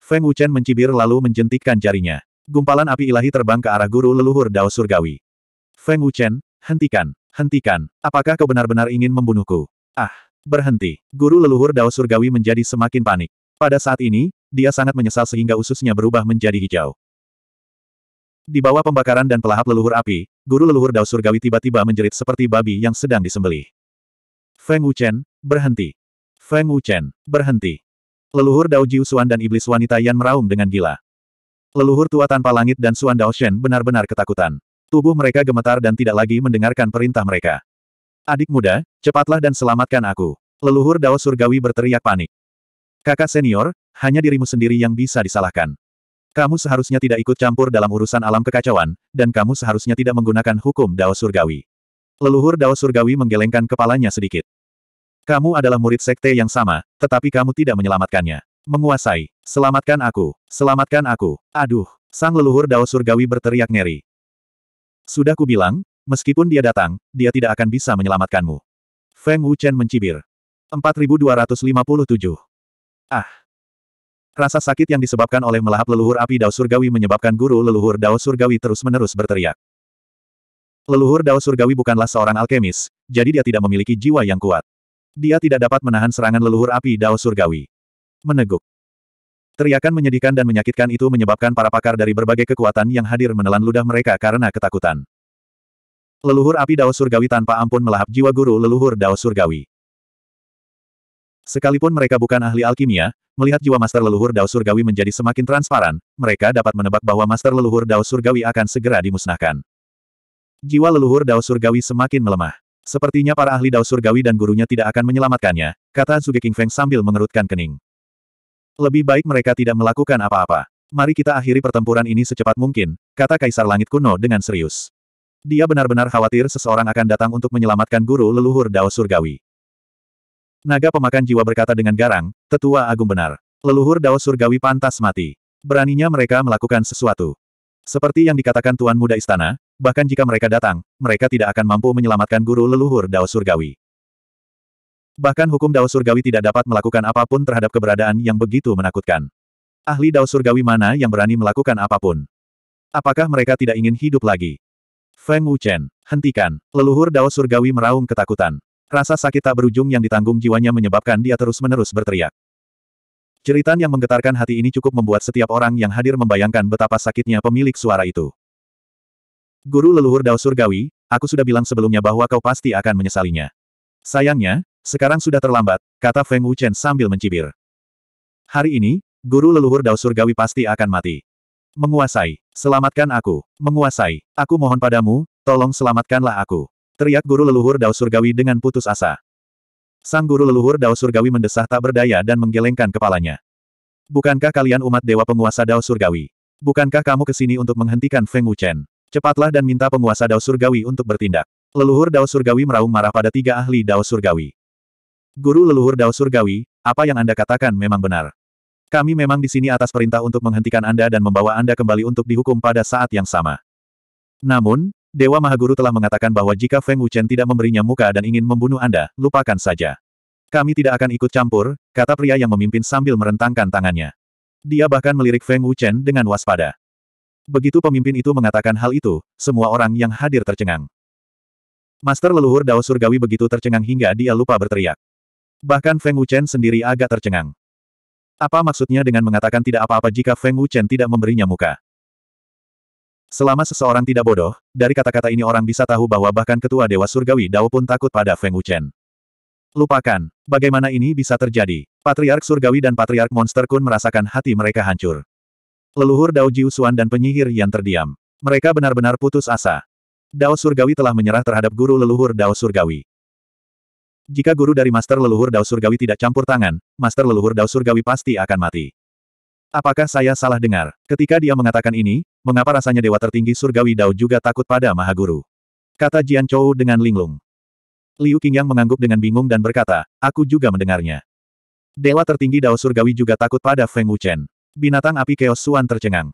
Feng Wuchen mencibir lalu menjentikkan jarinya. Gumpalan api ilahi terbang ke arah guru leluhur Dao Surgawi. Feng Wuchen, hentikan, hentikan. Apakah kau benar-benar ingin membunuhku? Ah! Berhenti. Guru leluhur Dao Surgawi menjadi semakin panik. Pada saat ini, dia sangat menyesal sehingga ususnya berubah menjadi hijau. Di bawah pembakaran dan pelahap leluhur api, guru leluhur Dao Surgawi tiba-tiba menjerit seperti babi yang sedang disembelih. Feng Wuchen, berhenti. Feng Wuchen, berhenti. Leluhur Dao Jiu dan iblis wanita Yan meraung dengan gila. Leluhur tua tanpa langit dan Suan Dao Shen benar-benar ketakutan. Tubuh mereka gemetar dan tidak lagi mendengarkan perintah mereka. Adik muda, cepatlah dan selamatkan aku. Leluhur Dao Surgawi berteriak panik. Kakak senior, hanya dirimu sendiri yang bisa disalahkan. Kamu seharusnya tidak ikut campur dalam urusan alam kekacauan, dan kamu seharusnya tidak menggunakan hukum Dao Surgawi. Leluhur Dao Surgawi menggelengkan kepalanya sedikit. Kamu adalah murid sekte yang sama, tetapi kamu tidak menyelamatkannya. Menguasai. Selamatkan aku. Selamatkan aku. Aduh. Sang leluhur Dao Surgawi berteriak ngeri. Sudah kubilang, Meskipun dia datang, dia tidak akan bisa menyelamatkanmu. Feng Wuchen mencibir. 4257. Ah. Rasa sakit yang disebabkan oleh melahap leluhur api Dao Surgawi menyebabkan guru leluhur Dao Surgawi terus-menerus berteriak. Leluhur Dao Surgawi bukanlah seorang alkemis, jadi dia tidak memiliki jiwa yang kuat. Dia tidak dapat menahan serangan leluhur api Dao Surgawi. Meneguk. Teriakan menyedihkan dan menyakitkan itu menyebabkan para pakar dari berbagai kekuatan yang hadir menelan ludah mereka karena ketakutan. Leluhur api Dao Surgawi tanpa ampun melahap jiwa guru leluhur Dao Surgawi. Sekalipun mereka bukan ahli alkimia, melihat jiwa Master Leluhur Dao Surgawi menjadi semakin transparan, mereka dapat menebak bahwa Master Leluhur Dao Surgawi akan segera dimusnahkan. Jiwa leluhur Dao Surgawi semakin melemah. Sepertinya para ahli Dao Surgawi dan gurunya tidak akan menyelamatkannya, kata Zuge King Feng sambil mengerutkan kening. Lebih baik mereka tidak melakukan apa-apa. Mari kita akhiri pertempuran ini secepat mungkin, kata Kaisar Langit Kuno dengan serius. Dia benar-benar khawatir seseorang akan datang untuk menyelamatkan guru leluhur Dao Surgawi. Naga pemakan jiwa berkata dengan garang, tetua agung benar. Leluhur Dao Surgawi pantas mati. Beraninya mereka melakukan sesuatu. Seperti yang dikatakan Tuan Muda Istana, bahkan jika mereka datang, mereka tidak akan mampu menyelamatkan guru leluhur Dao Surgawi. Bahkan hukum Dao Surgawi tidak dapat melakukan apapun terhadap keberadaan yang begitu menakutkan. Ahli Dao Surgawi mana yang berani melakukan apapun? Apakah mereka tidak ingin hidup lagi? Feng Wuchen, hentikan. Leluhur Dao Surgawi meraung ketakutan. Rasa sakit tak berujung yang ditanggung jiwanya menyebabkan dia terus-menerus berteriak. Ceritan yang menggetarkan hati ini cukup membuat setiap orang yang hadir membayangkan betapa sakitnya pemilik suara itu. Guru leluhur Dao Surgawi, aku sudah bilang sebelumnya bahwa kau pasti akan menyesalinya. Sayangnya, sekarang sudah terlambat, kata Feng Wuchen sambil mencibir. Hari ini, guru leluhur Dao Surgawi pasti akan mati. Menguasai. Selamatkan aku. Menguasai. Aku mohon padamu, tolong selamatkanlah aku. Teriak guru leluhur Dao Surgawi dengan putus asa. Sang guru leluhur Dao Surgawi mendesah tak berdaya dan menggelengkan kepalanya. Bukankah kalian umat dewa penguasa Dao Surgawi? Bukankah kamu kesini untuk menghentikan Feng Wu Chen? Cepatlah dan minta penguasa Dao Surgawi untuk bertindak. Leluhur Dao Surgawi meraung marah pada tiga ahli Dao Surgawi. Guru leluhur Dao Surgawi, apa yang Anda katakan memang benar. Kami memang di sini atas perintah untuk menghentikan Anda dan membawa Anda kembali untuk dihukum pada saat yang sama. Namun, Dewa Mahaguru telah mengatakan bahwa jika Feng Wuchen tidak memberinya muka dan ingin membunuh Anda, lupakan saja. Kami tidak akan ikut campur, kata pria yang memimpin sambil merentangkan tangannya. Dia bahkan melirik Feng Wuchen dengan waspada. Begitu pemimpin itu mengatakan hal itu, semua orang yang hadir tercengang. Master leluhur Dao Surgawi begitu tercengang hingga dia lupa berteriak. Bahkan Feng Wuchen sendiri agak tercengang. Apa maksudnya dengan mengatakan tidak apa-apa jika Feng Wuchen tidak memberinya muka? Selama seseorang tidak bodoh, dari kata-kata ini orang bisa tahu bahwa bahkan ketua Dewa Surgawi Dao pun takut pada Feng Wuchen. Lupakan, bagaimana ini bisa terjadi? Patriark Surgawi dan Patriark Monster Kun merasakan hati mereka hancur. Leluhur Dao Jiusuan dan penyihir yang terdiam. Mereka benar-benar putus asa. Dao Surgawi telah menyerah terhadap guru leluhur Dao Surgawi. Jika guru dari Master Leluhur Dao Surgawi tidak campur tangan, Master Leluhur Dao Surgawi pasti akan mati. Apakah saya salah dengar? Ketika dia mengatakan ini, mengapa rasanya Dewa Tertinggi Surgawi Dao juga takut pada Maha Guru? Kata Jian Chou dengan linglung. Liu Qingyang mengangguk dengan bingung dan berkata, aku juga mendengarnya. Dewa Tertinggi Dao Surgawi juga takut pada Feng Wuchen. Binatang api keos Suan tercengang.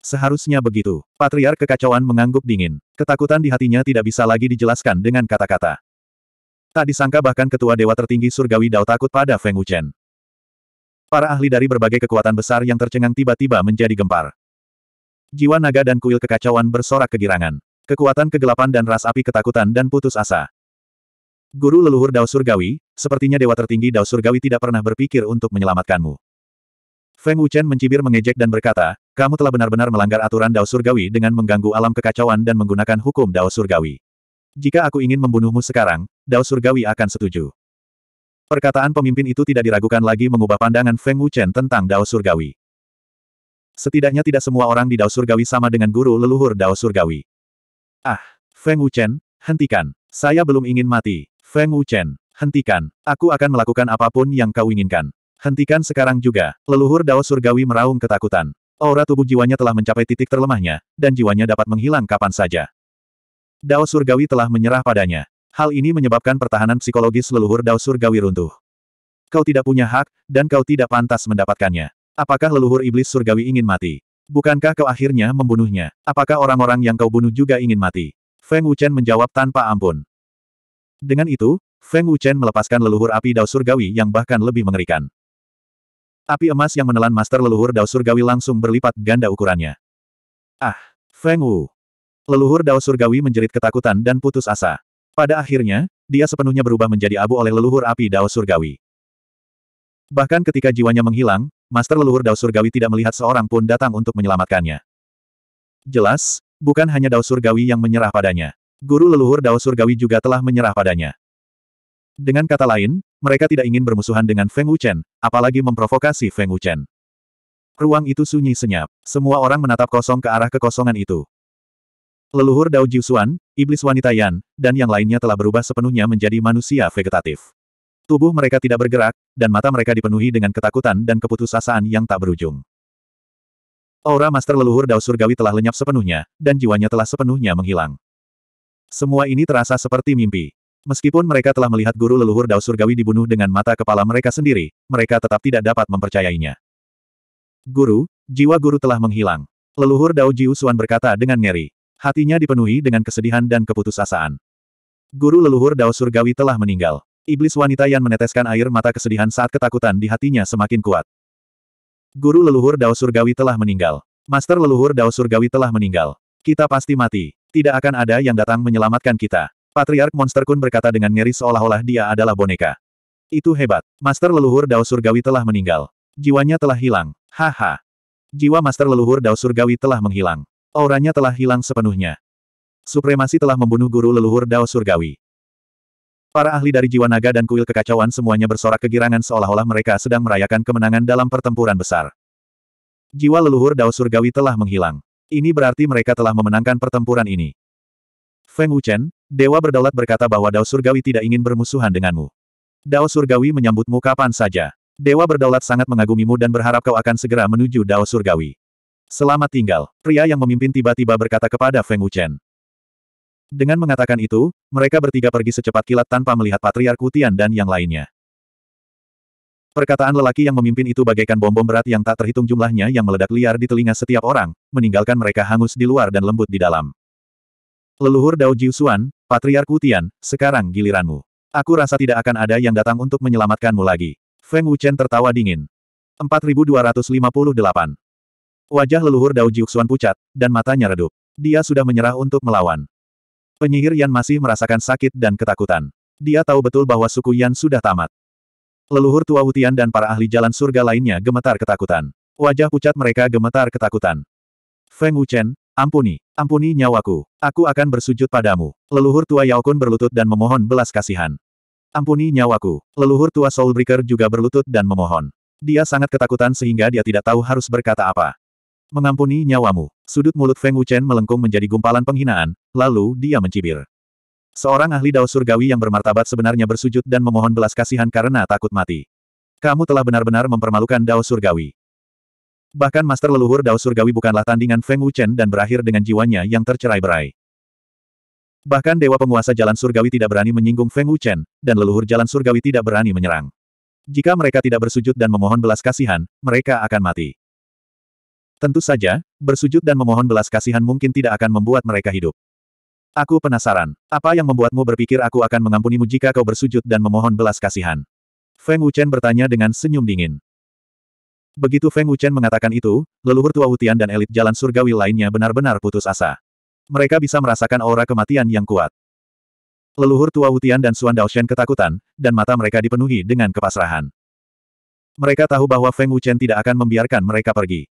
Seharusnya begitu. Patriar kekacauan mengangguk dingin. Ketakutan di hatinya tidak bisa lagi dijelaskan dengan kata-kata. Tak disangka bahkan ketua dewa tertinggi surgawi Dao takut pada Feng Wuchen. Para ahli dari berbagai kekuatan besar yang tercengang tiba-tiba menjadi gempar. Jiwa naga dan kuil kekacauan bersorak kegirangan. Kekuatan kegelapan dan ras api ketakutan dan putus asa. Guru leluhur Dao Surgawi, sepertinya dewa tertinggi Dao Surgawi tidak pernah berpikir untuk menyelamatkanmu. Feng Wuchen mencibir mengejek dan berkata, kamu telah benar-benar melanggar aturan Dao Surgawi dengan mengganggu alam kekacauan dan menggunakan hukum Dao Surgawi. Jika aku ingin membunuhmu sekarang, Dao Surgawi akan setuju. Perkataan pemimpin itu tidak diragukan lagi mengubah pandangan Feng Wuchen tentang Dao Surgawi. Setidaknya tidak semua orang di Dao Surgawi sama dengan guru leluhur Dao Surgawi. Ah, Feng Wuchen, hentikan. Saya belum ingin mati. Feng Wuchen, hentikan. Aku akan melakukan apapun yang kau inginkan. Hentikan sekarang juga. Leluhur Dao Surgawi meraung ketakutan. Aura tubuh jiwanya telah mencapai titik terlemahnya, dan jiwanya dapat menghilang kapan saja. Dao Surgawi telah menyerah padanya. Hal ini menyebabkan pertahanan psikologis leluhur Dao Surgawi runtuh. Kau tidak punya hak, dan kau tidak pantas mendapatkannya. Apakah leluhur iblis surgawi ingin mati? Bukankah kau akhirnya membunuhnya? Apakah orang-orang yang kau bunuh juga ingin mati? Feng Wuchen menjawab tanpa ampun. Dengan itu, Feng Wuchen melepaskan leluhur api Dao Surgawi yang bahkan lebih mengerikan. Api emas yang menelan master leluhur Dao Surgawi langsung berlipat ganda ukurannya. Ah! Feng Wu! Leluhur Dao Surgawi menjerit ketakutan dan putus asa. Pada akhirnya, dia sepenuhnya berubah menjadi abu oleh leluhur api Dao Surgawi. Bahkan ketika jiwanya menghilang, Master Leluhur Dao Surgawi tidak melihat seorang pun datang untuk menyelamatkannya. Jelas, bukan hanya Dao Surgawi yang menyerah padanya. Guru Leluhur Dao Surgawi juga telah menyerah padanya. Dengan kata lain, mereka tidak ingin bermusuhan dengan Feng Wuchen, apalagi memprovokasi Feng Wuchen. Ruang itu sunyi senyap. Semua orang menatap kosong ke arah kekosongan itu. Leluhur Dao Jiusuan, Iblis Wanita Yan, dan yang lainnya telah berubah sepenuhnya menjadi manusia vegetatif. Tubuh mereka tidak bergerak, dan mata mereka dipenuhi dengan ketakutan dan keputusasaan yang tak berujung. Aura Master Leluhur Dao Surgawi telah lenyap sepenuhnya, dan jiwanya telah sepenuhnya menghilang. Semua ini terasa seperti mimpi. Meskipun mereka telah melihat guru leluhur Dao Surgawi dibunuh dengan mata kepala mereka sendiri, mereka tetap tidak dapat mempercayainya. Guru, jiwa guru telah menghilang. Leluhur Dao Jiusuan berkata dengan ngeri. Hatinya dipenuhi dengan kesedihan dan keputusasaan. Guru leluhur Dao Surgawi telah meninggal. Iblis wanita yang meneteskan air mata kesedihan saat ketakutan di hatinya semakin kuat. Guru leluhur Dao Surgawi telah meninggal. Master leluhur Dao Surgawi telah meninggal. Kita pasti mati. Tidak akan ada yang datang menyelamatkan kita. Patriark Monster Kun berkata dengan ngeri seolah-olah dia adalah boneka. Itu hebat. Master leluhur Dao Surgawi telah meninggal. Jiwanya telah hilang. Haha. Jiwa Master leluhur Dao Surgawi telah menghilang auranya telah hilang sepenuhnya. Supremasi telah membunuh guru leluhur Dao Surgawi. Para ahli dari jiwa naga dan kuil kekacauan semuanya bersorak kegirangan seolah-olah mereka sedang merayakan kemenangan dalam pertempuran besar. Jiwa leluhur Dao Surgawi telah menghilang. Ini berarti mereka telah memenangkan pertempuran ini. Feng Wuchen, Dewa berdaulat berkata bahwa Dao Surgawi tidak ingin bermusuhan denganmu. Dao Surgawi menyambutmu kapan saja. Dewa berdaulat sangat mengagumimu dan berharap kau akan segera menuju Dao Surgawi. Selamat tinggal, pria yang memimpin tiba-tiba berkata kepada Feng Wuchen. Dengan mengatakan itu, mereka bertiga pergi secepat kilat tanpa melihat Patriark Kutian dan yang lainnya. Perkataan lelaki yang memimpin itu bagaikan bom-bom berat yang tak terhitung jumlahnya yang meledak liar di telinga setiap orang, meninggalkan mereka hangus di luar dan lembut di dalam. Leluhur Dao Jiusuan, Patriark Kutian, sekarang giliranmu. Aku rasa tidak akan ada yang datang untuk menyelamatkanmu lagi. Feng Wuchen tertawa dingin. 4258 Wajah leluhur Dao Jiuxuan pucat, dan matanya redup. Dia sudah menyerah untuk melawan. Penyihir Yan masih merasakan sakit dan ketakutan. Dia tahu betul bahwa suku Yan sudah tamat. Leluhur tua Wutian dan para ahli jalan surga lainnya gemetar ketakutan. Wajah pucat mereka gemetar ketakutan. Feng Wuchen, ampuni, ampuni nyawaku. Aku akan bersujud padamu. Leluhur tua Yao Kun berlutut dan memohon belas kasihan. Ampuni nyawaku. Leluhur tua Soulbreaker juga berlutut dan memohon. Dia sangat ketakutan sehingga dia tidak tahu harus berkata apa. Mengampuni nyawamu. Sudut mulut Feng Wuchen melengkung menjadi gumpalan penghinaan, lalu dia mencibir. Seorang ahli dao surgawi yang bermartabat sebenarnya bersujud dan memohon belas kasihan karena takut mati. Kamu telah benar-benar mempermalukan dao surgawi. Bahkan master leluhur dao surgawi bukanlah tandingan Feng Wuchen dan berakhir dengan jiwanya yang tercerai-berai. Bahkan dewa penguasa jalan surgawi tidak berani menyinggung Feng Wuchen, dan leluhur jalan surgawi tidak berani menyerang. Jika mereka tidak bersujud dan memohon belas kasihan, mereka akan mati. Tentu saja, bersujud dan memohon belas kasihan mungkin tidak akan membuat mereka hidup. Aku penasaran. Apa yang membuatmu berpikir aku akan mengampunimu jika kau bersujud dan memohon belas kasihan? Feng Wuchen bertanya dengan senyum dingin. Begitu Feng Wuchen mengatakan itu, leluhur tua Wutian dan elit jalan surgawi lainnya benar-benar putus asa. Mereka bisa merasakan aura kematian yang kuat. Leluhur tua Wutian dan Suan Daoshen ketakutan, dan mata mereka dipenuhi dengan kepasrahan. Mereka tahu bahwa Feng Wuchen tidak akan membiarkan mereka pergi.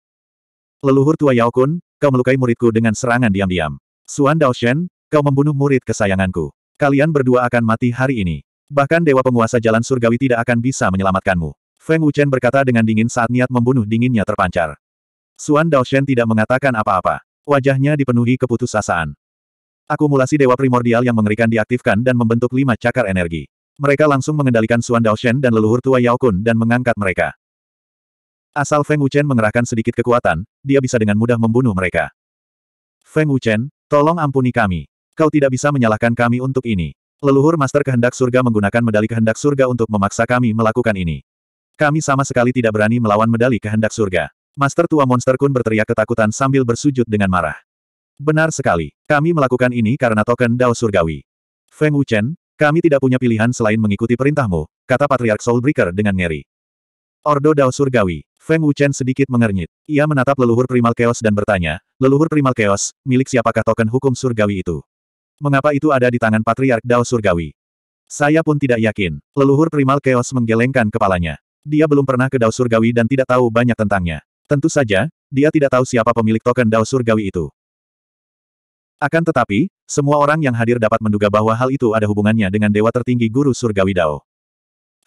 Leluhur tua Yao Kun, kau melukai muridku dengan serangan diam-diam. Suan Dao Shen, kau membunuh murid kesayanganku. Kalian berdua akan mati hari ini. Bahkan dewa penguasa jalan surgawi tidak akan bisa menyelamatkanmu. Feng Wuchen berkata dengan dingin saat niat membunuh dinginnya terpancar. Suan Dao Shen tidak mengatakan apa-apa. Wajahnya dipenuhi keputusasaan. Akumulasi dewa primordial yang mengerikan diaktifkan dan membentuk lima cakar energi. Mereka langsung mengendalikan Suan Dao Shen dan leluhur tua Yao Kun dan mengangkat mereka. Asal Feng Wuchen mengerahkan sedikit kekuatan, dia bisa dengan mudah membunuh mereka. Feng Wuchen, tolong ampuni kami. Kau tidak bisa menyalahkan kami untuk ini. Leluhur Master Kehendak Surga menggunakan medali Kehendak Surga untuk memaksa kami melakukan ini. Kami sama sekali tidak berani melawan medali Kehendak Surga. Master Tua Monster Kun berteriak ketakutan sambil bersujud dengan marah. Benar sekali, kami melakukan ini karena token Dao Surgawi. Feng Wuchen, kami tidak punya pilihan selain mengikuti perintahmu, kata Patriark Soulbreaker dengan ngeri. Ordo Dao Surgawi, Feng Wuchen sedikit mengernyit. Ia menatap leluhur primal chaos dan bertanya, leluhur primal chaos, milik siapakah token hukum surgawi itu? Mengapa itu ada di tangan Patriark Dao Surgawi? Saya pun tidak yakin. Leluhur primal chaos menggelengkan kepalanya. Dia belum pernah ke Dao Surgawi dan tidak tahu banyak tentangnya. Tentu saja, dia tidak tahu siapa pemilik token Dao Surgawi itu. Akan tetapi, semua orang yang hadir dapat menduga bahwa hal itu ada hubungannya dengan dewa tertinggi guru surgawi Dao.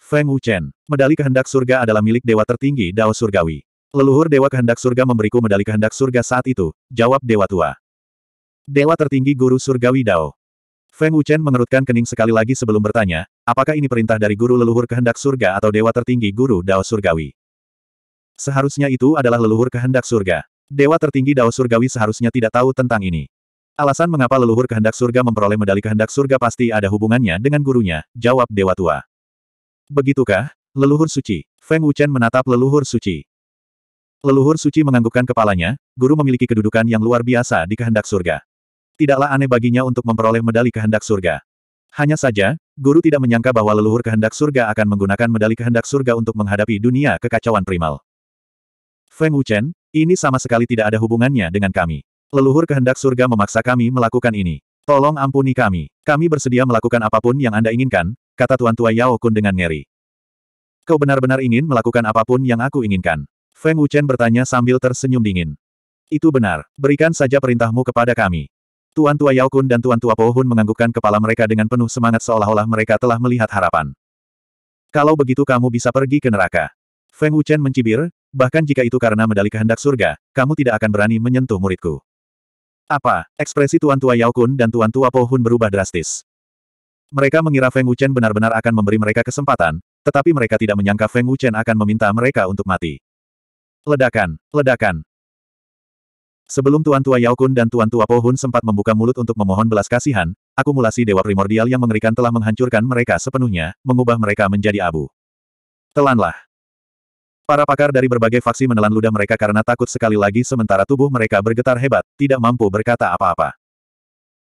Feng Wuchen, medali kehendak surga adalah milik dewa tertinggi Dao Surgawi. Leluhur dewa kehendak surga memberiku medali kehendak surga saat itu, jawab dewa tua. Dewa tertinggi guru surgawi Dao. Feng Wuchen mengerutkan kening sekali lagi sebelum bertanya, apakah ini perintah dari guru leluhur kehendak surga atau dewa tertinggi guru Dao Surgawi? Seharusnya itu adalah leluhur kehendak surga. Dewa tertinggi Dao Surgawi seharusnya tidak tahu tentang ini. Alasan mengapa leluhur kehendak surga memperoleh medali kehendak surga pasti ada hubungannya dengan gurunya, jawab Dewa Tua. Begitukah, leluhur suci? Feng Wuchen menatap leluhur suci. Leluhur suci menganggukkan kepalanya, guru memiliki kedudukan yang luar biasa di kehendak surga. Tidaklah aneh baginya untuk memperoleh medali kehendak surga. Hanya saja, guru tidak menyangka bahwa leluhur kehendak surga akan menggunakan medali kehendak surga untuk menghadapi dunia kekacauan primal. Feng Wuchen, ini sama sekali tidak ada hubungannya dengan kami. Leluhur kehendak surga memaksa kami melakukan ini. Tolong ampuni kami. Kami bersedia melakukan apapun yang Anda inginkan, kata Tuan Tua Yao Kun dengan ngeri. Kau benar-benar ingin melakukan apapun yang aku inginkan. Feng Wuchen bertanya sambil tersenyum dingin. Itu benar, berikan saja perintahmu kepada kami. Tuan Tua Yao Kun dan Tuan Tua Po Hun menganggukkan kepala mereka dengan penuh semangat seolah-olah mereka telah melihat harapan. Kalau begitu kamu bisa pergi ke neraka. Feng Wuchen mencibir, bahkan jika itu karena medali kehendak surga, kamu tidak akan berani menyentuh muridku. Apa? Ekspresi Tuan Tua Yao Kun dan Tuan Tua Po Hun berubah drastis. Mereka mengira Feng Wuchen benar-benar akan memberi mereka kesempatan, tetapi mereka tidak menyangka Feng Wuchen akan meminta mereka untuk mati. Ledakan, ledakan. Sebelum Tuan Tua Yao Kun dan Tuan Tua Pohun sempat membuka mulut untuk memohon belas kasihan, akumulasi dewa primordial yang mengerikan telah menghancurkan mereka sepenuhnya, mengubah mereka menjadi abu. Telanlah. Para pakar dari berbagai faksi menelan ludah mereka karena takut sekali lagi sementara tubuh mereka bergetar hebat, tidak mampu berkata apa-apa.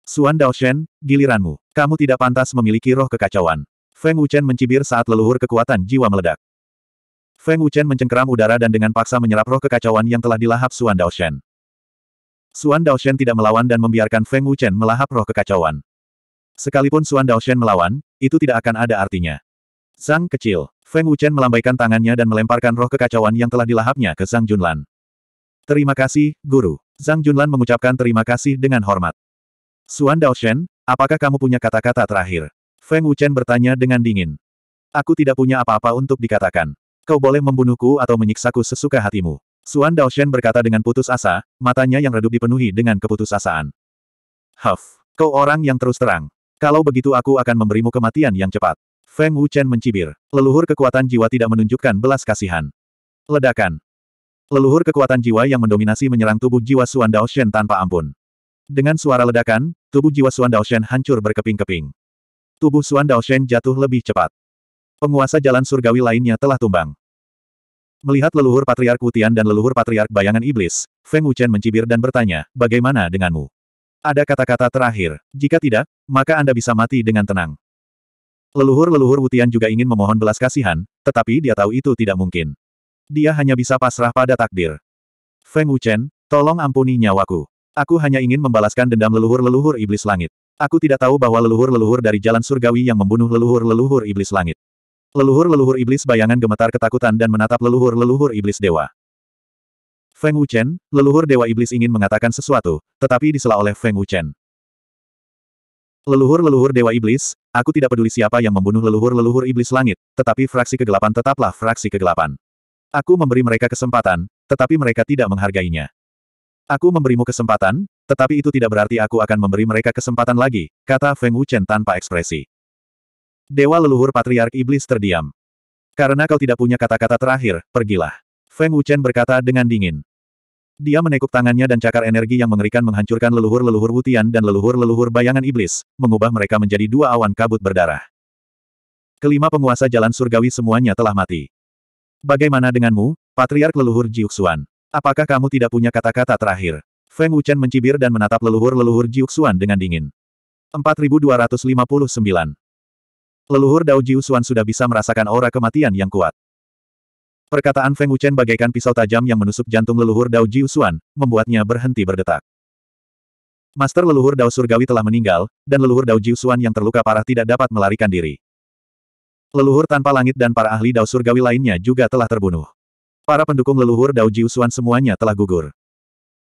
Suan Daoshen, giliranmu. Kamu tidak pantas memiliki roh kekacauan. Feng Wuchen mencibir saat leluhur kekuatan jiwa meledak. Feng Wuchen mencengkeram udara dan dengan paksa menyerap roh kekacauan yang telah dilahap Suan Daoshen. Suan Daoshen tidak melawan dan membiarkan Feng Wuchen melahap roh kekacauan. Sekalipun Suan Daoshen melawan, itu tidak akan ada artinya. Sang kecil, Feng Wuchen melambaikan tangannya dan melemparkan roh kekacauan yang telah dilahapnya ke Zhang Junlan. Terima kasih, Guru. Zhang Junlan mengucapkan terima kasih dengan hormat. Suan Daoshen, Apakah kamu punya kata-kata terakhir? Feng Wuchen bertanya dengan dingin. Aku tidak punya apa-apa untuk dikatakan. Kau boleh membunuhku atau menyiksaku sesuka hatimu. Suan Daoshen berkata dengan putus asa, matanya yang redup dipenuhi dengan keputusasaan. Huff, kau orang yang terus terang. Kalau begitu aku akan memberimu kematian yang cepat. Feng Wuchen mencibir. Leluhur kekuatan jiwa tidak menunjukkan belas kasihan. Ledakan. Leluhur kekuatan jiwa yang mendominasi menyerang tubuh jiwa Suan Daoshen tanpa ampun. Dengan suara ledakan, tubuh jiwa Xuan Daoshen hancur berkeping-keping. Tubuh Xuan Daoshen jatuh lebih cepat. Penguasa jalan surgawi lainnya telah tumbang. Melihat leluhur Patriark Wutian dan leluhur Patriark Bayangan Iblis, Feng Wuchen mencibir dan bertanya, bagaimana denganmu? Ada kata-kata terakhir, jika tidak, maka Anda bisa mati dengan tenang. Leluhur-leluhur Wutian juga ingin memohon belas kasihan, tetapi dia tahu itu tidak mungkin. Dia hanya bisa pasrah pada takdir. Feng Wuchen, tolong ampuni nyawaku. Aku hanya ingin membalaskan dendam leluhur-leluhur iblis langit. Aku tidak tahu bahwa leluhur-leluhur dari jalan surgawi yang membunuh leluhur-leluhur iblis langit. Leluhur-leluhur iblis bayangan gemetar ketakutan dan menatap leluhur-leluhur iblis dewa. Feng Wuchen, leluhur dewa iblis ingin mengatakan sesuatu, tetapi disela oleh Feng Wuchen. Leluhur-leluhur dewa iblis, aku tidak peduli siapa yang membunuh leluhur-leluhur iblis langit, tetapi fraksi kegelapan tetaplah fraksi kegelapan. Aku memberi mereka kesempatan, tetapi mereka tidak menghargainya. Aku memberimu kesempatan, tetapi itu tidak berarti aku akan memberi mereka kesempatan lagi, kata Feng Wuchen tanpa ekspresi. Dewa leluhur patriark iblis terdiam. Karena kau tidak punya kata-kata terakhir, pergilah. Feng Wuchen berkata dengan dingin. Dia menekuk tangannya dan cakar energi yang mengerikan menghancurkan leluhur-leluhur wutian dan leluhur-leluhur bayangan iblis, mengubah mereka menjadi dua awan kabut berdarah. Kelima penguasa jalan surgawi semuanya telah mati. Bagaimana denganmu, Patriark Leluhur Jiuxuan? Apakah kamu tidak punya kata-kata terakhir? Feng Wuchen mencibir dan menatap leluhur-leluhur Jiuxuan dengan dingin. 4259. Leluhur Dao Jiuxuan sudah bisa merasakan aura kematian yang kuat. Perkataan Feng Wuchen bagaikan pisau tajam yang menusuk jantung leluhur Dao Jiuxuan, membuatnya berhenti berdetak. Master leluhur Dao Surgawi telah meninggal, dan leluhur Dao Jiuxuan yang terluka parah tidak dapat melarikan diri. Leluhur tanpa langit dan para ahli Dao Surgawi lainnya juga telah terbunuh. Para pendukung leluhur Dao Jiusuan semuanya telah gugur.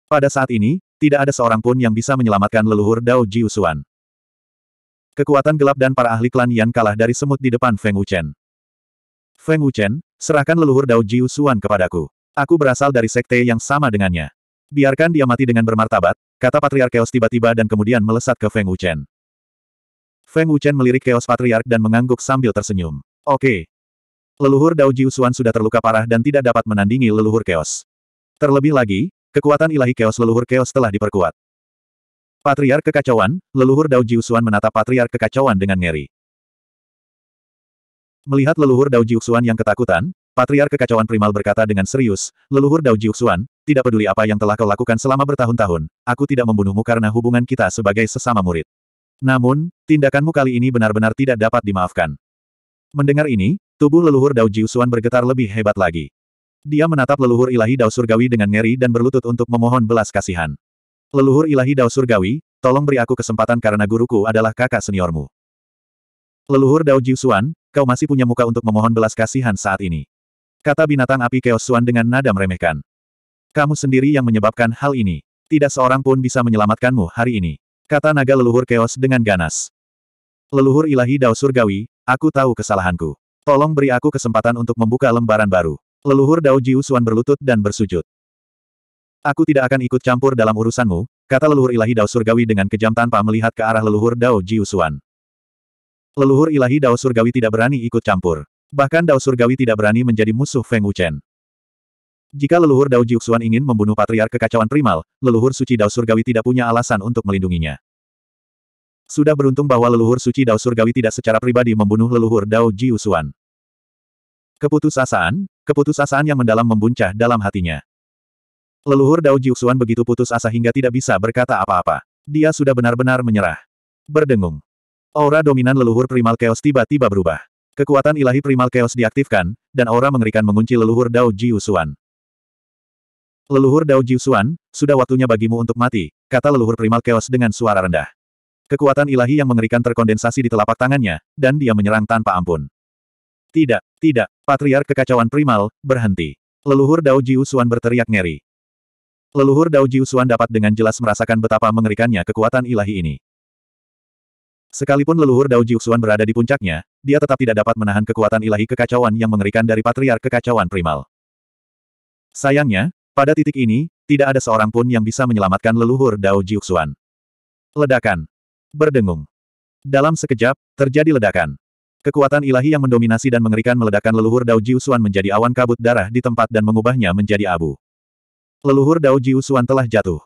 Pada saat ini, tidak ada seorang pun yang bisa menyelamatkan leluhur Dao Jiusuan. Kekuatan gelap dan para ahli klan Yan kalah dari semut di depan Feng Wuchen. Feng Wuchen, serahkan leluhur Dao Jiusuan kepadaku. Aku berasal dari sekte yang sama dengannya. Biarkan dia mati dengan bermartabat, kata Patriark Chaos tiba-tiba dan kemudian melesat ke Feng Wuchen. Feng Wuchen melirik Chaos Patriark dan mengangguk sambil tersenyum. Oke, Leluhur Dao Jiusuan sudah terluka parah dan tidak dapat menandingi leluhur keos. Terlebih lagi, kekuatan ilahi keos leluhur keos telah diperkuat. Patriar kekacauan, leluhur Dao Jiusuan menatap patriar kekacauan dengan ngeri. Melihat leluhur Dao Jiusuan yang ketakutan, patriar kekacauan primal berkata dengan serius, leluhur Dao Jiusuan, tidak peduli apa yang telah kau lakukan selama bertahun-tahun, aku tidak membunuhmu karena hubungan kita sebagai sesama murid. Namun, tindakanmu kali ini benar-benar tidak dapat dimaafkan. Mendengar ini, Tubuh leluhur Dao Jiusuan bergetar lebih hebat lagi. Dia menatap leluhur ilahi Dao Surgawi dengan ngeri dan berlutut untuk memohon belas kasihan. Leluhur ilahi Dao Surgawi, tolong beri aku kesempatan karena guruku adalah kakak seniormu. Leluhur Dao Jiusuan, kau masih punya muka untuk memohon belas kasihan saat ini. Kata binatang api Chaos Suan dengan nada meremehkan. Kamu sendiri yang menyebabkan hal ini. Tidak seorang pun bisa menyelamatkanmu hari ini. Kata naga leluhur Keos dengan ganas. Leluhur ilahi Dao Surgawi, aku tahu kesalahanku. Tolong beri aku kesempatan untuk membuka lembaran baru. Leluhur Dao Jiu berlutut dan bersujud. Aku tidak akan ikut campur dalam urusanmu, kata leluhur ilahi Dao Surgawi dengan kejam tanpa melihat ke arah leluhur Dao Jiu Leluhur ilahi Dao Surgawi tidak berani ikut campur. Bahkan Dao Surgawi tidak berani menjadi musuh Feng Wuchen. Jika leluhur Dao Jiu ingin membunuh patriark kekacauan primal, leluhur suci Dao Surgawi tidak punya alasan untuk melindunginya. Sudah beruntung bahwa leluhur suci Dao Surgawi tidak secara pribadi membunuh leluhur Dao Ji Jiusuan. Keputusasaan, keputusasaan yang mendalam membuncah dalam hatinya. Leluhur Dao Jiusuan begitu putus asa hingga tidak bisa berkata apa-apa. Dia sudah benar-benar menyerah. Berdengung. Aura dominan leluhur primal chaos tiba-tiba berubah. Kekuatan ilahi primal chaos diaktifkan, dan aura mengerikan mengunci leluhur Dao Jiusuan. Leluhur Dao Jiusuan, sudah waktunya bagimu untuk mati, kata leluhur primal chaos dengan suara rendah. Kekuatan ilahi yang mengerikan terkondensasi di telapak tangannya, dan dia menyerang tanpa ampun. Tidak, tidak, patriar Kekacauan Primal, berhenti. Leluhur Dao Jiusuan berteriak ngeri. Leluhur Dao Jiusuan dapat dengan jelas merasakan betapa mengerikannya kekuatan ilahi ini. Sekalipun leluhur Dao Jiusuan berada di puncaknya, dia tetap tidak dapat menahan kekuatan ilahi kekacauan yang mengerikan dari patriar Kekacauan Primal. Sayangnya, pada titik ini, tidak ada seorang pun yang bisa menyelamatkan leluhur Dao Jiusuan. Ledakan berdengung. Dalam sekejap, terjadi ledakan. Kekuatan ilahi yang mendominasi dan mengerikan meledakkan leluhur Dao Jiusuan menjadi awan kabut darah di tempat dan mengubahnya menjadi abu. Leluhur Dao Jiusuan telah jatuh.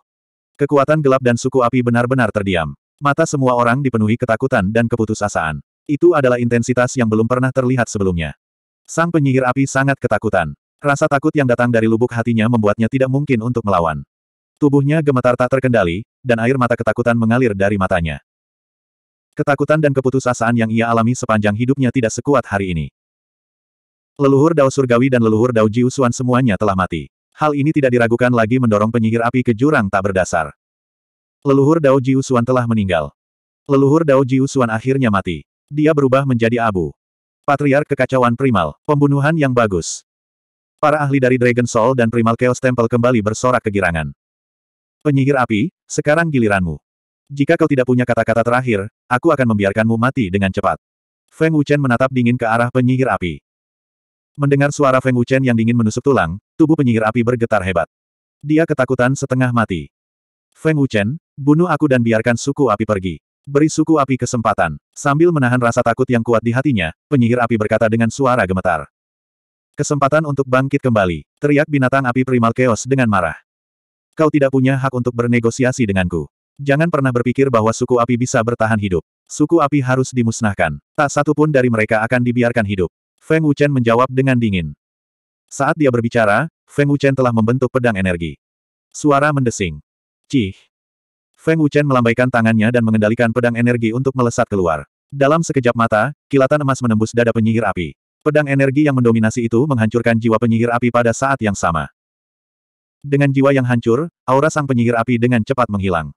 Kekuatan gelap dan suku api benar-benar terdiam. Mata semua orang dipenuhi ketakutan dan keputusasaan. Itu adalah intensitas yang belum pernah terlihat sebelumnya. Sang penyihir api sangat ketakutan. Rasa takut yang datang dari lubuk hatinya membuatnya tidak mungkin untuk melawan. Tubuhnya gemetar tak terkendali, dan air mata ketakutan mengalir dari matanya. Ketakutan dan keputusasaan yang ia alami sepanjang hidupnya tidak sekuat hari ini. Leluhur Dao Surgawi dan leluhur Dao Jiusuan semuanya telah mati. Hal ini tidak diragukan lagi mendorong penyihir api ke jurang tak berdasar. Leluhur Dao Jiusuan telah meninggal. Leluhur Dao Jiusuan akhirnya mati. Dia berubah menjadi abu. Patriark kekacauan primal, pembunuhan yang bagus. Para ahli dari Dragon Soul dan Primal Chaos Temple kembali bersorak kegirangan. Penyihir api, sekarang giliranmu. Jika kau tidak punya kata-kata terakhir, aku akan membiarkanmu mati dengan cepat. Feng Wuchen menatap dingin ke arah penyihir api. Mendengar suara Feng Wuchen yang dingin menusuk tulang, tubuh penyihir api bergetar hebat. Dia ketakutan setengah mati. Feng Wuchen, bunuh aku dan biarkan suku api pergi. Beri suku api kesempatan. Sambil menahan rasa takut yang kuat di hatinya, penyihir api berkata dengan suara gemetar. Kesempatan untuk bangkit kembali. Teriak binatang api primal chaos dengan marah. Kau tidak punya hak untuk bernegosiasi denganku. Jangan pernah berpikir bahwa suku api bisa bertahan hidup. Suku api harus dimusnahkan. Tak satu pun dari mereka akan dibiarkan hidup. Feng Wuchen menjawab dengan dingin. Saat dia berbicara, Feng Wuchen telah membentuk pedang energi. Suara mendesing. Cih. Feng Wuchen melambaikan tangannya dan mengendalikan pedang energi untuk melesat keluar. Dalam sekejap mata, kilatan emas menembus dada penyihir api. Pedang energi yang mendominasi itu menghancurkan jiwa penyihir api pada saat yang sama. Dengan jiwa yang hancur, aura sang penyihir api dengan cepat menghilang.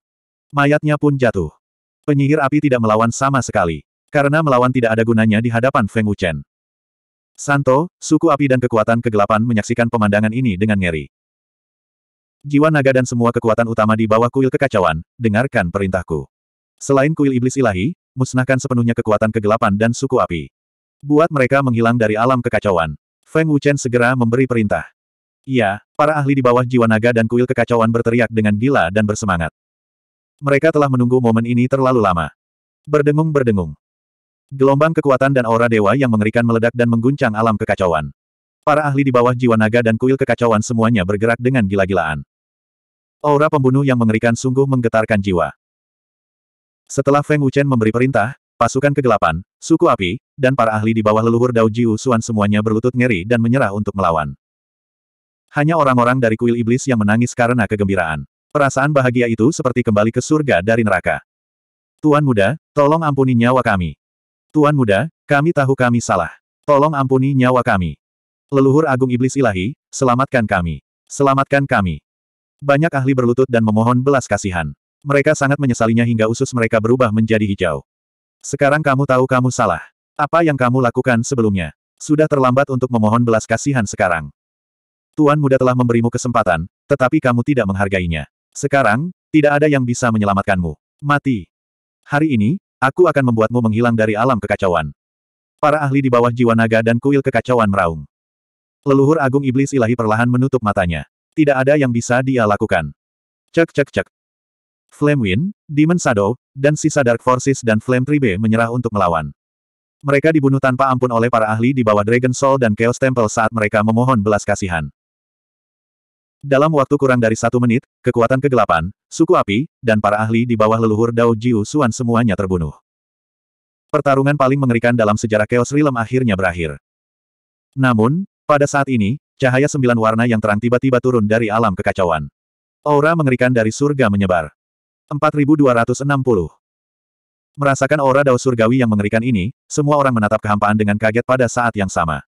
Mayatnya pun jatuh. Penyihir api tidak melawan sama sekali. Karena melawan tidak ada gunanya di hadapan Feng Wuchen. Santo, suku api dan kekuatan kegelapan menyaksikan pemandangan ini dengan ngeri. Jiwa naga dan semua kekuatan utama di bawah kuil kekacauan, dengarkan perintahku. Selain kuil iblis ilahi, musnahkan sepenuhnya kekuatan kegelapan dan suku api. Buat mereka menghilang dari alam kekacauan. Feng Wuchen segera memberi perintah. Iya, para ahli di bawah jiwa naga dan kuil kekacauan berteriak dengan gila dan bersemangat. Mereka telah menunggu momen ini terlalu lama. Berdengung-berdengung. Gelombang kekuatan dan aura dewa yang mengerikan meledak dan mengguncang alam kekacauan. Para ahli di bawah jiwa naga dan kuil kekacauan semuanya bergerak dengan gila-gilaan. Aura pembunuh yang mengerikan sungguh menggetarkan jiwa. Setelah Feng Wuchen memberi perintah, pasukan kegelapan, suku api, dan para ahli di bawah leluhur Dao Jiu Suan semuanya berlutut ngeri dan menyerah untuk melawan. Hanya orang-orang dari kuil iblis yang menangis karena kegembiraan. Perasaan bahagia itu seperti kembali ke surga dari neraka. Tuan muda, tolong ampuni nyawa kami. Tuan muda, kami tahu kami salah. Tolong ampuni nyawa kami. Leluhur Agung Iblis Ilahi, selamatkan kami. Selamatkan kami. Banyak ahli berlutut dan memohon belas kasihan. Mereka sangat menyesalinya hingga usus mereka berubah menjadi hijau. Sekarang kamu tahu kamu salah. Apa yang kamu lakukan sebelumnya? Sudah terlambat untuk memohon belas kasihan sekarang. Tuan muda telah memberimu kesempatan, tetapi kamu tidak menghargainya. Sekarang, tidak ada yang bisa menyelamatkanmu. Mati. Hari ini, aku akan membuatmu menghilang dari alam kekacauan. Para ahli di bawah jiwa naga dan kuil kekacauan meraung. Leluhur agung iblis ilahi perlahan menutup matanya. Tidak ada yang bisa dia lakukan. Cek cek cek. Flame Wind, Demon Shadow, dan sisa Dark Forces dan Flame Tribe menyerah untuk melawan. Mereka dibunuh tanpa ampun oleh para ahli di bawah Dragon Soul dan Chaos Temple saat mereka memohon belas kasihan. Dalam waktu kurang dari satu menit, kekuatan kegelapan, suku api, dan para ahli di bawah leluhur Dao Jiu Xuan semuanya terbunuh. Pertarungan paling mengerikan dalam sejarah Chaos Realm akhirnya berakhir. Namun, pada saat ini, cahaya sembilan warna yang terang tiba-tiba turun dari alam kekacauan. Aura mengerikan dari surga menyebar. 4260 Merasakan aura Dao Surgawi yang mengerikan ini, semua orang menatap kehampaan dengan kaget pada saat yang sama.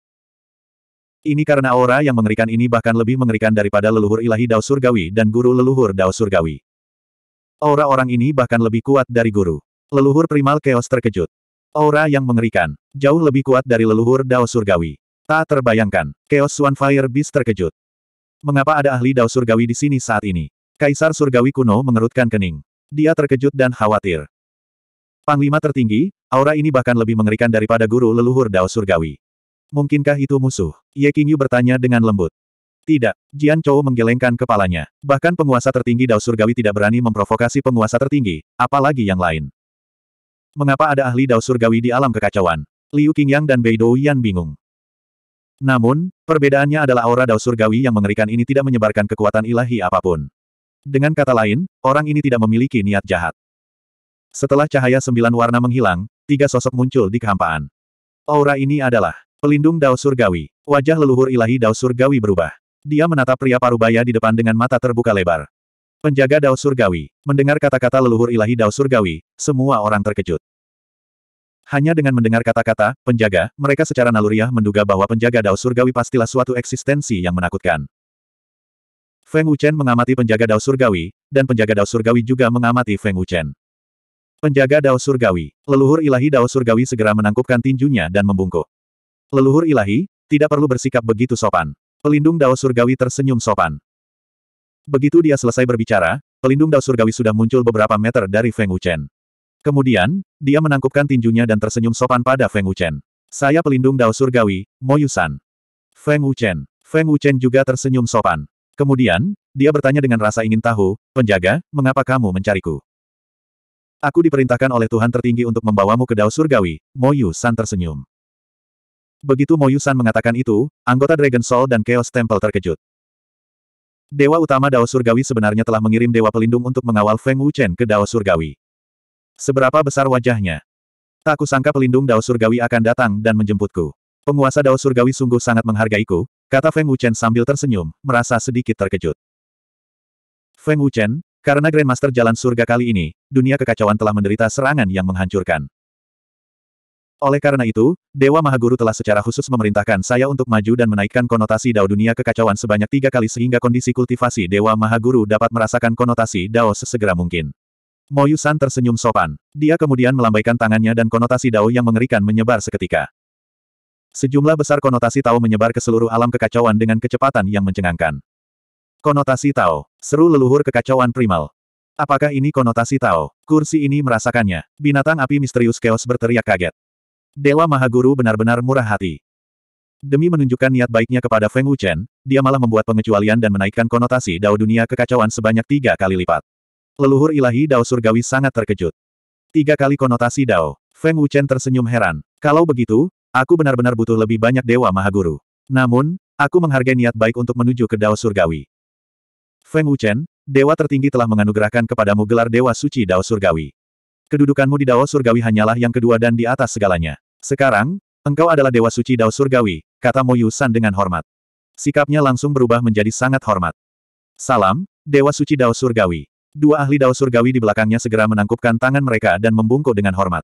Ini karena aura yang mengerikan ini bahkan lebih mengerikan daripada leluhur ilahi Dao Surgawi dan guru leluhur Dao Surgawi. Aura orang ini bahkan lebih kuat dari guru. Leluhur primal keos terkejut. Aura yang mengerikan, jauh lebih kuat dari leluhur Dao Surgawi. Tak terbayangkan, keos Swanfire Fire Beast terkejut. Mengapa ada ahli Dao Surgawi di sini saat ini? Kaisar Surgawi kuno mengerutkan kening. Dia terkejut dan khawatir. Panglima tertinggi, aura ini bahkan lebih mengerikan daripada guru leluhur Dao Surgawi. Mungkinkah itu musuh? Ye Qingyu bertanya dengan lembut. Tidak. Jian Chou menggelengkan kepalanya. Bahkan penguasa tertinggi Dao Surgawi tidak berani memprovokasi penguasa tertinggi, apalagi yang lain. Mengapa ada ahli Dao Surgawi di alam kekacauan? Liu Qingyang dan Bei Douyan bingung. Namun, perbedaannya adalah aura Dao Surgawi yang mengerikan ini tidak menyebarkan kekuatan ilahi apapun. Dengan kata lain, orang ini tidak memiliki niat jahat. Setelah cahaya sembilan warna menghilang, tiga sosok muncul di kehampaan. Aura ini adalah Pelindung Dao Surgawi. Wajah leluhur ilahi Dao Surgawi berubah. Dia menatap pria parubaya di depan dengan mata terbuka lebar. Penjaga Dao Surgawi. Mendengar kata-kata leluhur ilahi Dao Surgawi, semua orang terkejut. Hanya dengan mendengar kata-kata, penjaga, mereka secara naluriah menduga bahwa penjaga Dao Surgawi pastilah suatu eksistensi yang menakutkan. Feng Wuchen mengamati penjaga Dao Surgawi, dan penjaga Dao Surgawi juga mengamati Feng Wuchen. Penjaga Dao Surgawi, leluhur ilahi Dao Surgawi segera menangkupkan tinjunya dan membungkuk. Leluhur ilahi, tidak perlu bersikap begitu sopan. Pelindung Dao Surgawi tersenyum sopan. Begitu dia selesai berbicara, pelindung Dao Surgawi sudah muncul beberapa meter dari Feng Wuchen. Kemudian, dia menangkupkan tinjunya dan tersenyum sopan pada Feng Wuchen. Saya pelindung Dao Surgawi, Moyusan. Feng Wuchen. Feng Wuchen juga tersenyum sopan. Kemudian, dia bertanya dengan rasa ingin tahu, penjaga, mengapa kamu mencariku? Aku diperintahkan oleh Tuhan tertinggi untuk membawamu ke Dao Surgawi, Mo Yusan tersenyum. Begitu Moyusan mengatakan itu, anggota Dragon Soul dan Chaos Temple terkejut. Dewa utama Dao Surgawi sebenarnya telah mengirim Dewa Pelindung untuk mengawal Feng Wuchen ke Dao Surgawi. Seberapa besar wajahnya? Tak kusangka Pelindung Dao Surgawi akan datang dan menjemputku. Penguasa Dao Surgawi sungguh sangat menghargaiku, kata Feng Wuchen sambil tersenyum, merasa sedikit terkejut. Feng Wuchen, karena Grandmaster Jalan Surga kali ini, dunia kekacauan telah menderita serangan yang menghancurkan. Oleh karena itu, Dewa Mahaguru telah secara khusus memerintahkan saya untuk maju dan menaikkan konotasi Dao dunia kekacauan sebanyak tiga kali sehingga kondisi kultivasi Dewa Mahaguru dapat merasakan konotasi Dao sesegera mungkin. Moyusan tersenyum sopan. Dia kemudian melambaikan tangannya dan konotasi Dao yang mengerikan menyebar seketika. Sejumlah besar konotasi Tao menyebar ke seluruh alam kekacauan dengan kecepatan yang mencengangkan. Konotasi Tao. Seru leluhur kekacauan primal. Apakah ini konotasi Tao? Kursi ini merasakannya. Binatang api misterius keos berteriak kaget. Dewa Mahaguru benar-benar murah hati. Demi menunjukkan niat baiknya kepada Feng Wuchen, dia malah membuat pengecualian dan menaikkan konotasi dao dunia kekacauan sebanyak tiga kali lipat. Leluhur ilahi dao surgawi sangat terkejut. Tiga kali konotasi dao. Feng Wuchen tersenyum heran. Kalau begitu, aku benar-benar butuh lebih banyak Dewa Mahaguru. Namun, aku menghargai niat baik untuk menuju ke dao surgawi. Feng Wuchen, Dewa tertinggi telah menganugerahkan kepadamu gelar Dewa Suci Dao Surgawi. Kedudukanmu di Dao Surgawi hanyalah yang kedua dan di atas segalanya. Sekarang, engkau adalah Dewa Suci Dao Surgawi, kata Mo Yusan dengan hormat. Sikapnya langsung berubah menjadi sangat hormat. Salam, Dewa Suci Dao Surgawi. Dua ahli Dao Surgawi di belakangnya segera menangkupkan tangan mereka dan membungkuk dengan hormat.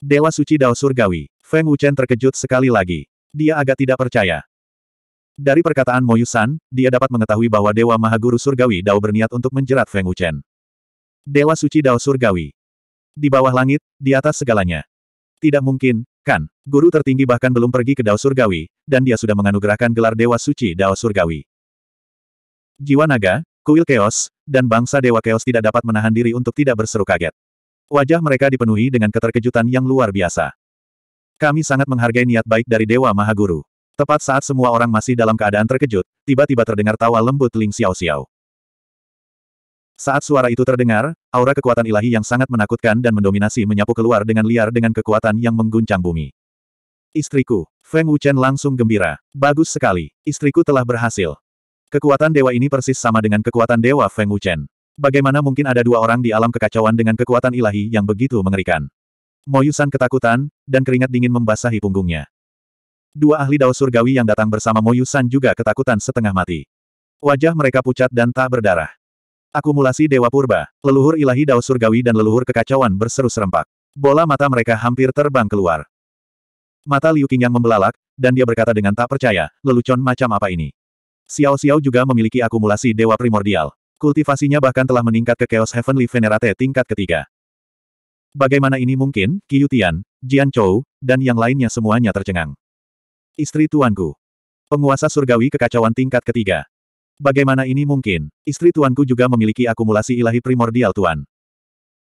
Dewa Suci Dao Surgawi, Feng Wuchen terkejut sekali lagi. Dia agak tidak percaya. Dari perkataan Mo Yusan, dia dapat mengetahui bahwa Dewa Mahaguru Surgawi Dao berniat untuk menjerat Feng Wuchen. Dewa Suci Dao Surgawi. Di bawah langit, di atas segalanya. Tidak mungkin, kan? Guru tertinggi bahkan belum pergi ke Dao Surgawi, dan dia sudah menganugerahkan gelar Dewa Suci Dao Surgawi. Jiwa naga, kuil keos, dan bangsa Dewa Keos tidak dapat menahan diri untuk tidak berseru kaget. Wajah mereka dipenuhi dengan keterkejutan yang luar biasa. Kami sangat menghargai niat baik dari Dewa Maha Guru. Tepat saat semua orang masih dalam keadaan terkejut, tiba-tiba terdengar tawa lembut Ling Xiao Xiao. Saat suara itu terdengar, aura kekuatan ilahi yang sangat menakutkan dan mendominasi menyapu keluar dengan liar dengan kekuatan yang mengguncang bumi. Istriku, Feng Wuchen langsung gembira. Bagus sekali, istriku telah berhasil. Kekuatan dewa ini persis sama dengan kekuatan dewa Feng Wuchen. Bagaimana mungkin ada dua orang di alam kekacauan dengan kekuatan ilahi yang begitu mengerikan? Moyusan ketakutan, dan keringat dingin membasahi punggungnya. Dua ahli dao surgawi yang datang bersama Moyusan juga ketakutan setengah mati. Wajah mereka pucat dan tak berdarah. Akumulasi Dewa Purba, leluhur ilahi Dao Surgawi dan leluhur kekacauan berseru serempak. Bola mata mereka hampir terbang keluar. Mata Liu Qingyang membelalak, dan dia berkata dengan tak percaya, lelucon macam apa ini? Xiao Xiao juga memiliki akumulasi Dewa Primordial. Kultivasinya bahkan telah meningkat ke Chaos Heavenly Venerate tingkat ketiga. Bagaimana ini mungkin, Qiyu Tian, Jian Chou, dan yang lainnya semuanya tercengang. Istri tuanku. Penguasa surgawi kekacauan tingkat ketiga. Bagaimana ini mungkin? Istri tuanku juga memiliki akumulasi ilahi primordial tuan.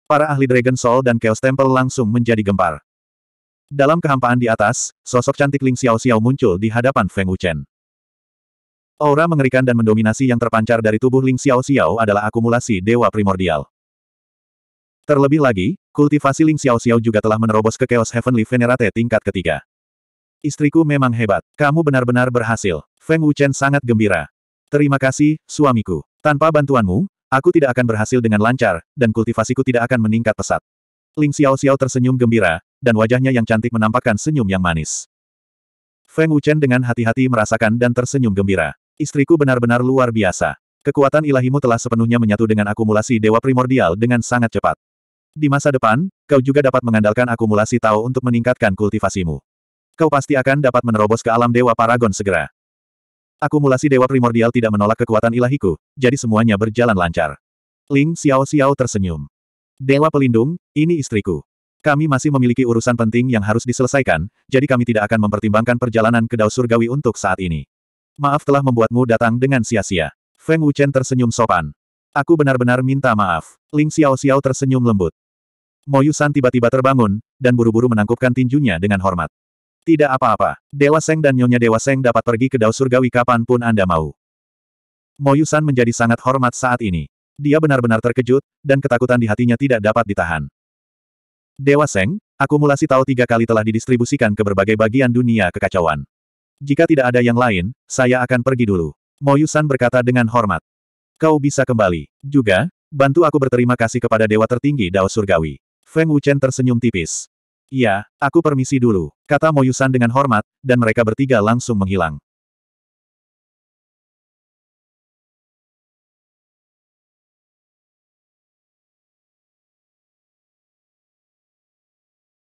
Para ahli Dragon Soul dan Chaos Temple langsung menjadi gempar. Dalam kehampaan di atas, sosok cantik Ling Xiao Xiao muncul di hadapan Feng Wuchen. Aura mengerikan dan mendominasi yang terpancar dari tubuh Ling Xiao Xiao adalah akumulasi dewa primordial. Terlebih lagi, kultivasi Ling Xiao Xiao juga telah menerobos ke Chaos Heavenly Venerate tingkat ketiga. Istriku memang hebat. Kamu benar-benar berhasil. Feng Wuchen sangat gembira. Terima kasih, suamiku. Tanpa bantuanmu, aku tidak akan berhasil dengan lancar, dan kultivasiku tidak akan meningkat pesat. Ling Xiao Xiao tersenyum gembira, dan wajahnya yang cantik menampakkan senyum yang manis. Feng Wuchen dengan hati-hati merasakan dan tersenyum gembira. Istriku benar-benar luar biasa. Kekuatan ilahimu telah sepenuhnya menyatu dengan akumulasi dewa primordial dengan sangat cepat. Di masa depan, kau juga dapat mengandalkan akumulasi Tao untuk meningkatkan kultivasimu. Kau pasti akan dapat menerobos ke alam dewa Paragon segera. Akumulasi Dewa Primordial tidak menolak kekuatan ilahiku, jadi semuanya berjalan lancar. Ling Xiao Xiao tersenyum. Dewa Pelindung, ini istriku. Kami masih memiliki urusan penting yang harus diselesaikan, jadi kami tidak akan mempertimbangkan perjalanan ke Dao Surgawi untuk saat ini. Maaf telah membuatmu datang dengan sia-sia. Feng Wuchen tersenyum sopan. Aku benar-benar minta maaf. Ling Xiao Xiao tersenyum lembut. Mo Yusan tiba-tiba terbangun, dan buru-buru menangkupkan tinjunya dengan hormat. Tidak apa-apa. Dewa Seng dan Nyonya Dewa Seng dapat pergi ke Dao Surgawi kapanpun Anda mau. Moyusan menjadi sangat hormat saat ini. Dia benar-benar terkejut, dan ketakutan di hatinya tidak dapat ditahan. Dewa Seng, akumulasi tahu tiga kali telah didistribusikan ke berbagai bagian dunia kekacauan. Jika tidak ada yang lain, saya akan pergi dulu. Moyusan berkata dengan hormat. Kau bisa kembali. Juga, bantu aku berterima kasih kepada Dewa Tertinggi Dao Surgawi. Feng Wuchen tersenyum tipis. Iya, aku permisi dulu, kata Moyusan dengan hormat, dan mereka bertiga langsung menghilang.